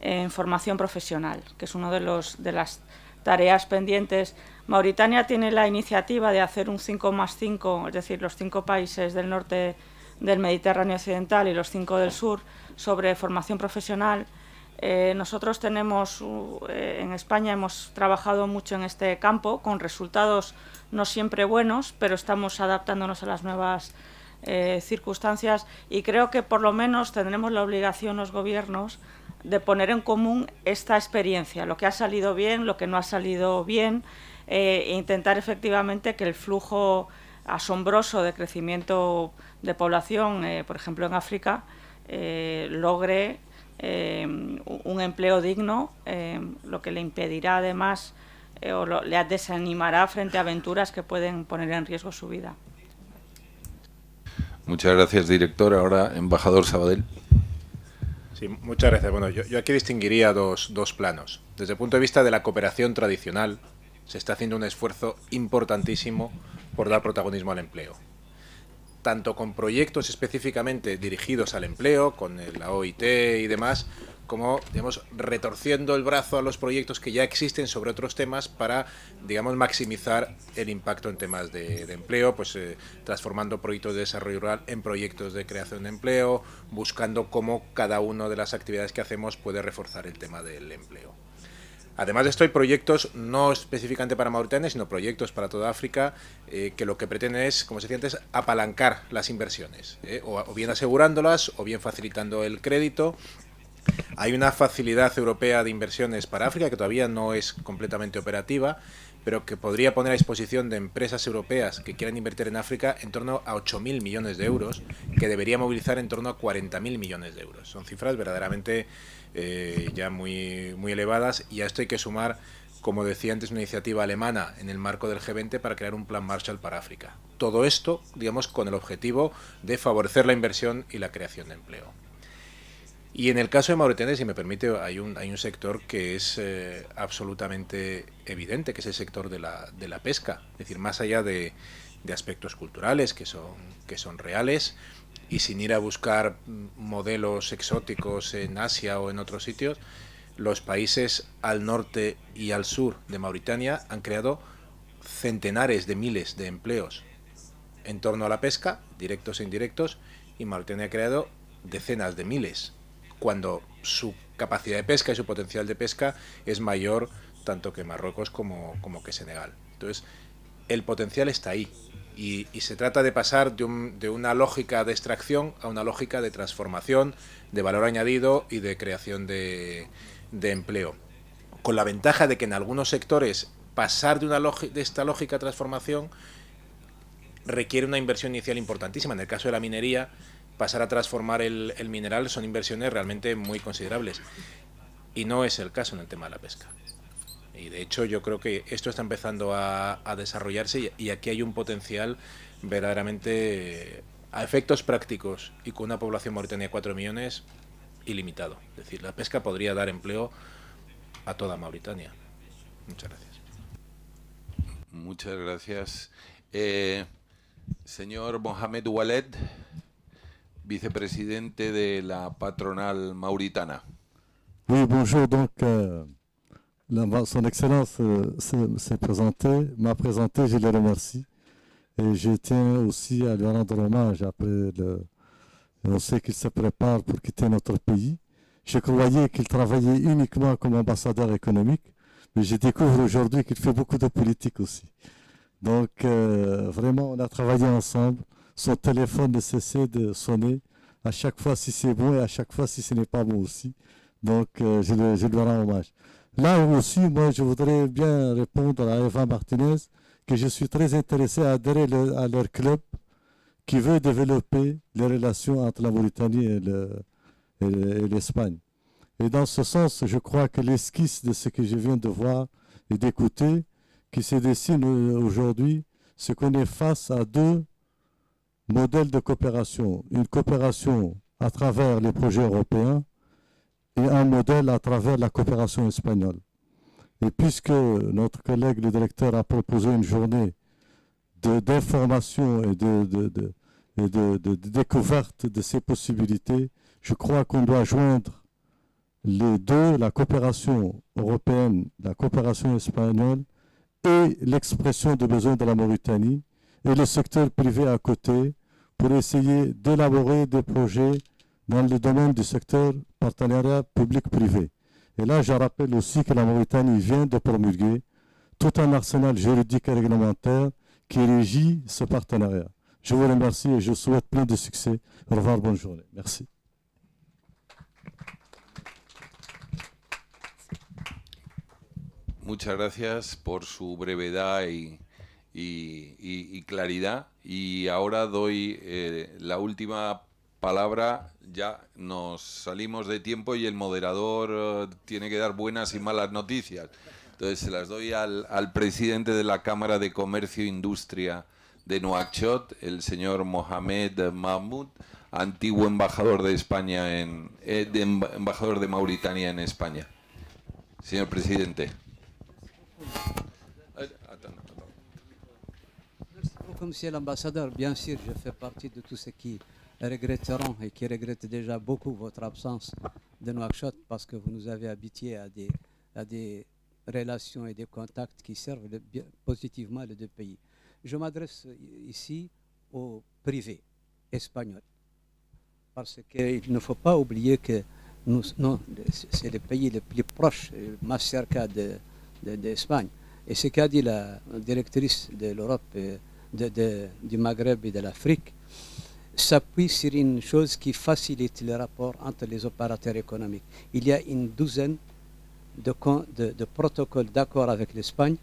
en formación profesional, que es una de, de las tareas pendientes Mauritania tiene la iniciativa de hacer un 5 más 5, es decir, los cinco países del norte del Mediterráneo Occidental y los cinco del sur, sobre formación profesional. Eh, nosotros tenemos, eh, en España hemos trabajado mucho en este campo, con resultados no siempre buenos, pero estamos adaptándonos a las nuevas eh, circunstancias y creo que por lo menos tendremos la obligación los gobiernos de poner en común esta experiencia, lo que ha salido bien, lo que no ha salido bien, ...e intentar efectivamente que el flujo asombroso de crecimiento de población, eh, por ejemplo en África, eh, logre un empleo digno, lo que le impedirá además o le desanimará frente a aventuras que pueden poner en riesgo su vida. Muchas gracias, director. Ahora, embajador Sabadell. Sí, muchas gracias. Bueno, yo, yo aquí distinguiría dos, dos, planos. Desde el punto de vista de la cooperación tradicional, se está haciendo un esfuerzo importantísimo por dar protagonismo al empleo. Tanto con proyectos específicamente dirigidos al empleo, con la OIT y demás, como digamos, retorciendo el brazo a los proyectos que ya existen sobre otros temas para digamos, maximizar el impacto en temas de, empleo, pues eh, transformando proyectos de desarrollo rural en proyectos de creación de empleo, buscando cómo cada una de las actividades que hacemos puede reforzar el tema del empleo. Además de esto, hay proyectos no específicamente para Mauritania, sino proyectos para toda África eh, que lo que pretende es, como se decía antes, apalancar las inversiones, eh, o, o bien asegurándolas, o bien facilitando el crédito. Hay una facilidad europea de inversiones para África que todavía no es completamente operativa, pero que podría poner a disposición de empresas europeas que quieran invertir en África en torno a 8.000 millones de euros, que debería movilizar en torno a 40.000 millones de euros. Son cifras verdaderamente eh, ya muy, muy elevadas y a esto hay que sumar, como decía antes, una iniciativa alemana en el marco del G20 para crear un plan Marshall para África. Todo esto, digamos, con el objetivo de favorecer la inversión y la creación de empleo. Y en el caso de Mauritania, si me permite, hay un, hay un sector que es eh, absolutamente evidente, que es el sector de la, de la pesca. Es decir, más allá de, de aspectos culturales que son, que son reales, y sin ir a buscar mm, modelos exóticos en Asia o en otros sitios, los países al norte y al sur de Mauritania han creado centenares de miles de empleos en torno a la pesca, directos e indirectos, y Mauritania ha creado decenas de miles, cuando su capacidad de pesca y su potencial de pesca es mayor tanto que Marruecos como, que Senegal. Entonces, el potencial está ahí. Y, se trata de pasar de, una lógica de extracción a una lógica de transformación, de valor añadido y de creación de, empleo. Con la ventaja de que en algunos sectores pasar de, una esta lógica de transformación requiere una inversión inicial importantísima. En el caso de la minería, pasar a transformar el mineral son inversiones realmente muy considerables. Y no es el caso en el tema de la pesca. Y de hecho yo creo que esto está empezando a, desarrollarse y, aquí hay un potencial verdaderamente a efectos prácticos y con una población mauritania de 4 millones ilimitado. Es decir, la pesca podría dar empleo a toda Mauritania. Muchas gracias. Muchas gracias. Eh, señor Mohamed Waled, vicepresidente de la patronal mauritana. Oui, euh, son Excellence euh, s'est présenté, m'a présenté, je le remercie. Et je tiens aussi à lui rendre hommage après le... On sait qu'il se prépare pour quitter notre pays. Je croyais qu'il travaillait uniquement comme ambassadeur économique, mais je découvre aujourd'hui qu'il fait beaucoup de politique aussi. Donc euh, vraiment, on a travaillé ensemble. Son téléphone ne cessait de sonner à chaque fois si c'est bon et à chaque fois si ce n'est pas bon aussi. Donc euh, je, je lui rends hommage. Là aussi, moi, je voudrais bien répondre à Eva Martinez que je suis très intéressé à adhérer à leur club qui veut développer les relations entre la Mauritanie et l'Espagne. et, et, dans ce sens, je crois que l'esquisse de ce que je viens de voir et d'écouter, qui se dessine euh, aujourd'hui, c'est qu'on est face à deux modèles de coopération. Une coopération à travers les projets européens et un modèle à travers la coopération espagnole. Et puisque notre collègue le directeur a proposé une journée d'information et, de, de, et de, découverte de ces possibilités, je crois qu'on doit joindre les deux, la coopération européenne, la coopération espagnole et l'expression des besoins de la Mauritanie et le secteur privé à côté pour essayer d'élaborer des projets dans le domaine du secteur partenariat public-privé. Et là, je rappelle aussi que la Mauritanie vient de promulguer tout un arsenal juridique et réglementaire qui régit ce partenariat. Je vous remercie et je souhaite plein de succès. Au revoir, bonne journée. Merci. Muchas gracias por su brevedad y, y, y claridad. Y ahora doy eh, la última palabra, ya nos salimos de tiempo y el moderador eh, tiene que dar buenas y malas noticias. Entonces se las doy al, presidente de la Cámara de Comercio e Industria de Nouakchott, el señor Mohamed Mahmoud, antiguo embajador de España en eh, embajador de Mauritania en España. Señor presidente. Eh, Merci Bien sûr, je fais de qui regretteront et qui regrettent déjà beaucoup votre absence de Nouakchott parce que vous nous avez habitués à des, à des relations et des contacts qui servent positivement les deux pays. Je m'adresse ici aux privés espagnols parce qu'il ne faut pas oublier que nous, non, c'est le pays le plus proche, Mastercard d'Espagne. De, d'Espagne et ce qu'a dit la directrice de l'Europe, euh, de, du Maghreb et de l'Afrique, s'appuie sur une chose qui facilite le rapport entre les opérateurs économiques. Il y a une douzaine de, protocoles d'accord avec l'Espagne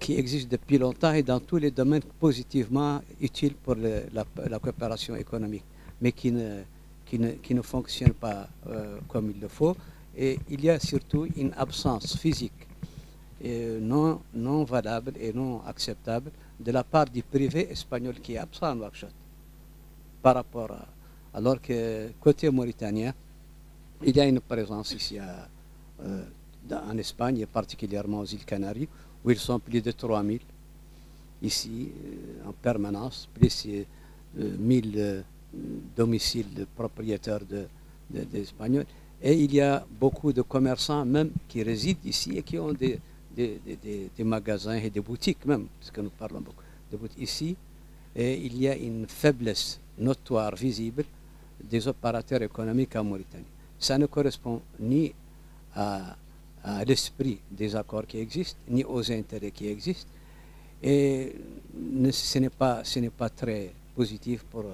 qui existent depuis longtemps et dans tous les domaines positivement utiles pour la, coopération économique, mais qui ne, qui fonctionnent pas euh, comme il le faut. Et il y a surtout une absence physique euh, non, valable et non acceptable de la part du privé espagnol qui est absent à Nouakchott rapport Alors que côté mauritanien, il y a une présence ici euh, en Espagne, et particulièrement aux îles Canaries, où ils sont plus de 3000 ici euh, en permanence, plus de 1000 euh, domiciles de propriétaires d'Espagnols. De, et il y a beaucoup de commerçants même qui résident ici et qui ont des, des magasins et des boutiques même, parce que nous parlons beaucoup de boutiques ici. Et il y a une faiblesse notoire, visible, des opérateurs économiques en Mauritanie. Ça ne correspond ni à, l'esprit des accords qui existent, ni aux intérêts qui existent. Et ce n'est pas, pas très positif pour,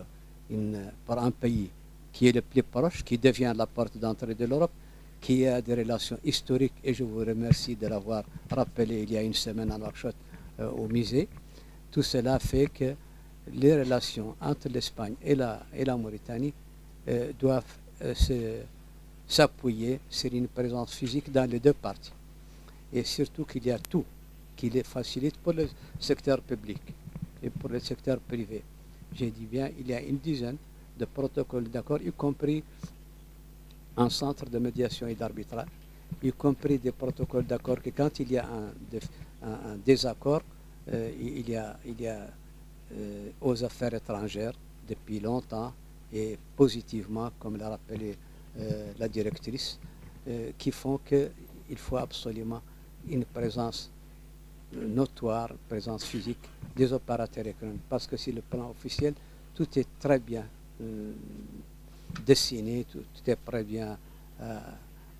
une, un pays qui est le plus proche, qui devient la porte d'entrée de l'Europe, qui a des relations historiques. Et je vous remercie de l'avoir rappelé il y a une semaine à Nouakchott euh, au musée. Tout cela fait que les relations entre l'Espagne et la, et la Mauritanie euh, doivent euh, se s'appuyer sur une présence physique dans les deux parties. Et surtout qu'il y a tout qui les facilite pour le secteur public et pour le secteur privé. J'ai dit bien, il y a une dizaine de protocoles d'accord, y compris un centre de médiation et d'arbitrage, y compris des protocoles d'accord que quand il y a un, désaccord, euh, il y a, il y a euh, aux affaires étrangères depuis longtemps et positivement, comme l'a rappelé euh, la directrice, euh, qui font qu'il faut absolument une présence notoire, présence physique des opérateurs économiques. Parce que si le plan officiel, tout est très bien dessiné, tout, est très bien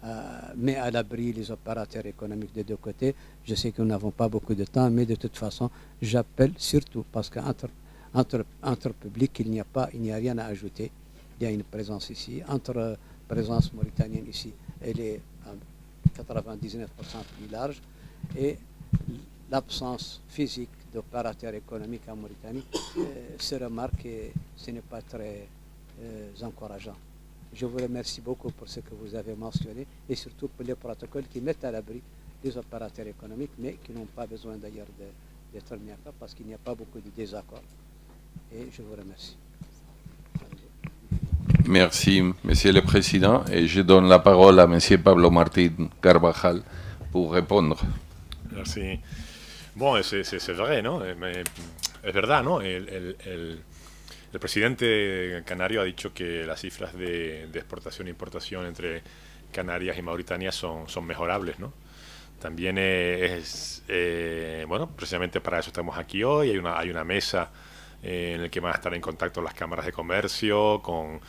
euh, met à l'abri les opérateurs économiques des deux côtés. Je sais que nous n'avons pas beaucoup de temps, mais de toute façon, j'appelle surtout parce qu'entre entre, entre publics, il n'y a pas, il n'y a rien à ajouter. Il y a une présence ici, entre euh, présence mauritanienne ici, elle est à 99% plus large, et l'absence physique d'opérateurs économiques en Mauritanie euh, se remarque et ce n'est pas très encourageant. Je vous remercie beaucoup pour ce que vous avez mentionné et surtout pour les protocoles qui mettent à l'abri les opérateurs économiques, mais qui n'ont pas besoin d'ailleurs d'être mis à part parce qu'il n'y a pas beaucoup de désaccords. Et je vous remercie. Merci, Monsieur le Président. Et je donne la parole à Monsieur Pablo Martín Carvajal pour répondre. Merci. Bon, c'est vrai, non C'est vrai, non El presidente canario ha dicho que las cifras de, exportación e importación entre Canarias y Mauritania son, son mejorables, ¿no? También es, eh, bueno, precisamente para eso estamos aquí hoy, hay una, mesa eh, en la que van a estar en contacto las cámaras de comercio, con,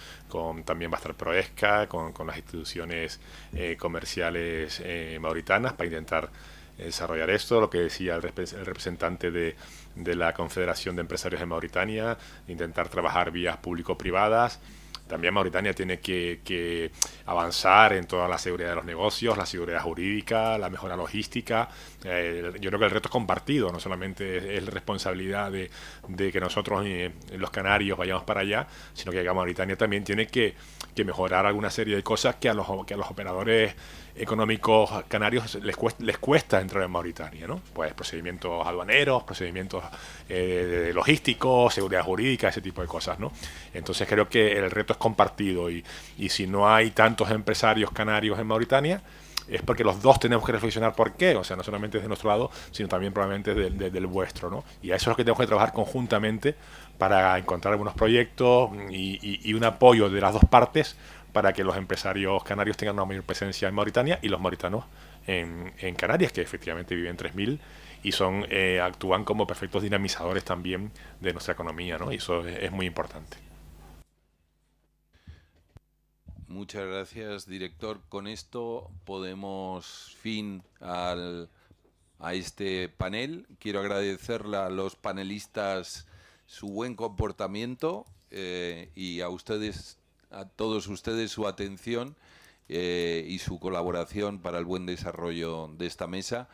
también va a estar Proesca, con, las instituciones eh, comerciales mauritanas para intentar desarrollar esto. Lo que decía el representante de, de la Confederación de Empresarios de Mauritania, intentar trabajar vías público-privadas. También Mauritania tiene que, que, avanzar en toda la seguridad de los negocios, la seguridad jurídica, la mejora logística. Eh, yo creo que el reto es compartido, no solamente es, responsabilidad de, que nosotros, eh, los canarios, vayamos para allá, sino que Mauritania también tiene que, que mejorar alguna serie de cosas que a los, que a los operadores económicos canarios les cuesta, les cuesta entrar en Mauritania, ¿no? Pues procedimientos aduaneros, procedimientos eh, logísticos, seguridad jurídica, ese tipo de cosas, ¿no? Entonces creo que el reto es compartido y, si no hay tantos empresarios canarios en Mauritania, es porque los dos tenemos que reflexionar por qué, o sea, no solamente desde nuestro lado, sino también probablemente desde el vuestro, ¿no? Y a eso es lo que tenemos que trabajar conjuntamente para encontrar algunos proyectos y, y un apoyo de las dos partes para que los empresarios canarios tengan una mayor presencia en Mauritania y los mauritanos en, Canarias, que efectivamente viven 3.000 y son eh, actúan como perfectos dinamizadores también de nuestra economía, ¿no? Y eso es, muy importante. Muchas gracias, director. Con esto podemos fin al, a este panel. Quiero agradecerle a los panelistas su buen comportamiento eh, y a ustedes a todos ustedes su atención eh, y su colaboración para el buen desarrollo de esta mesa.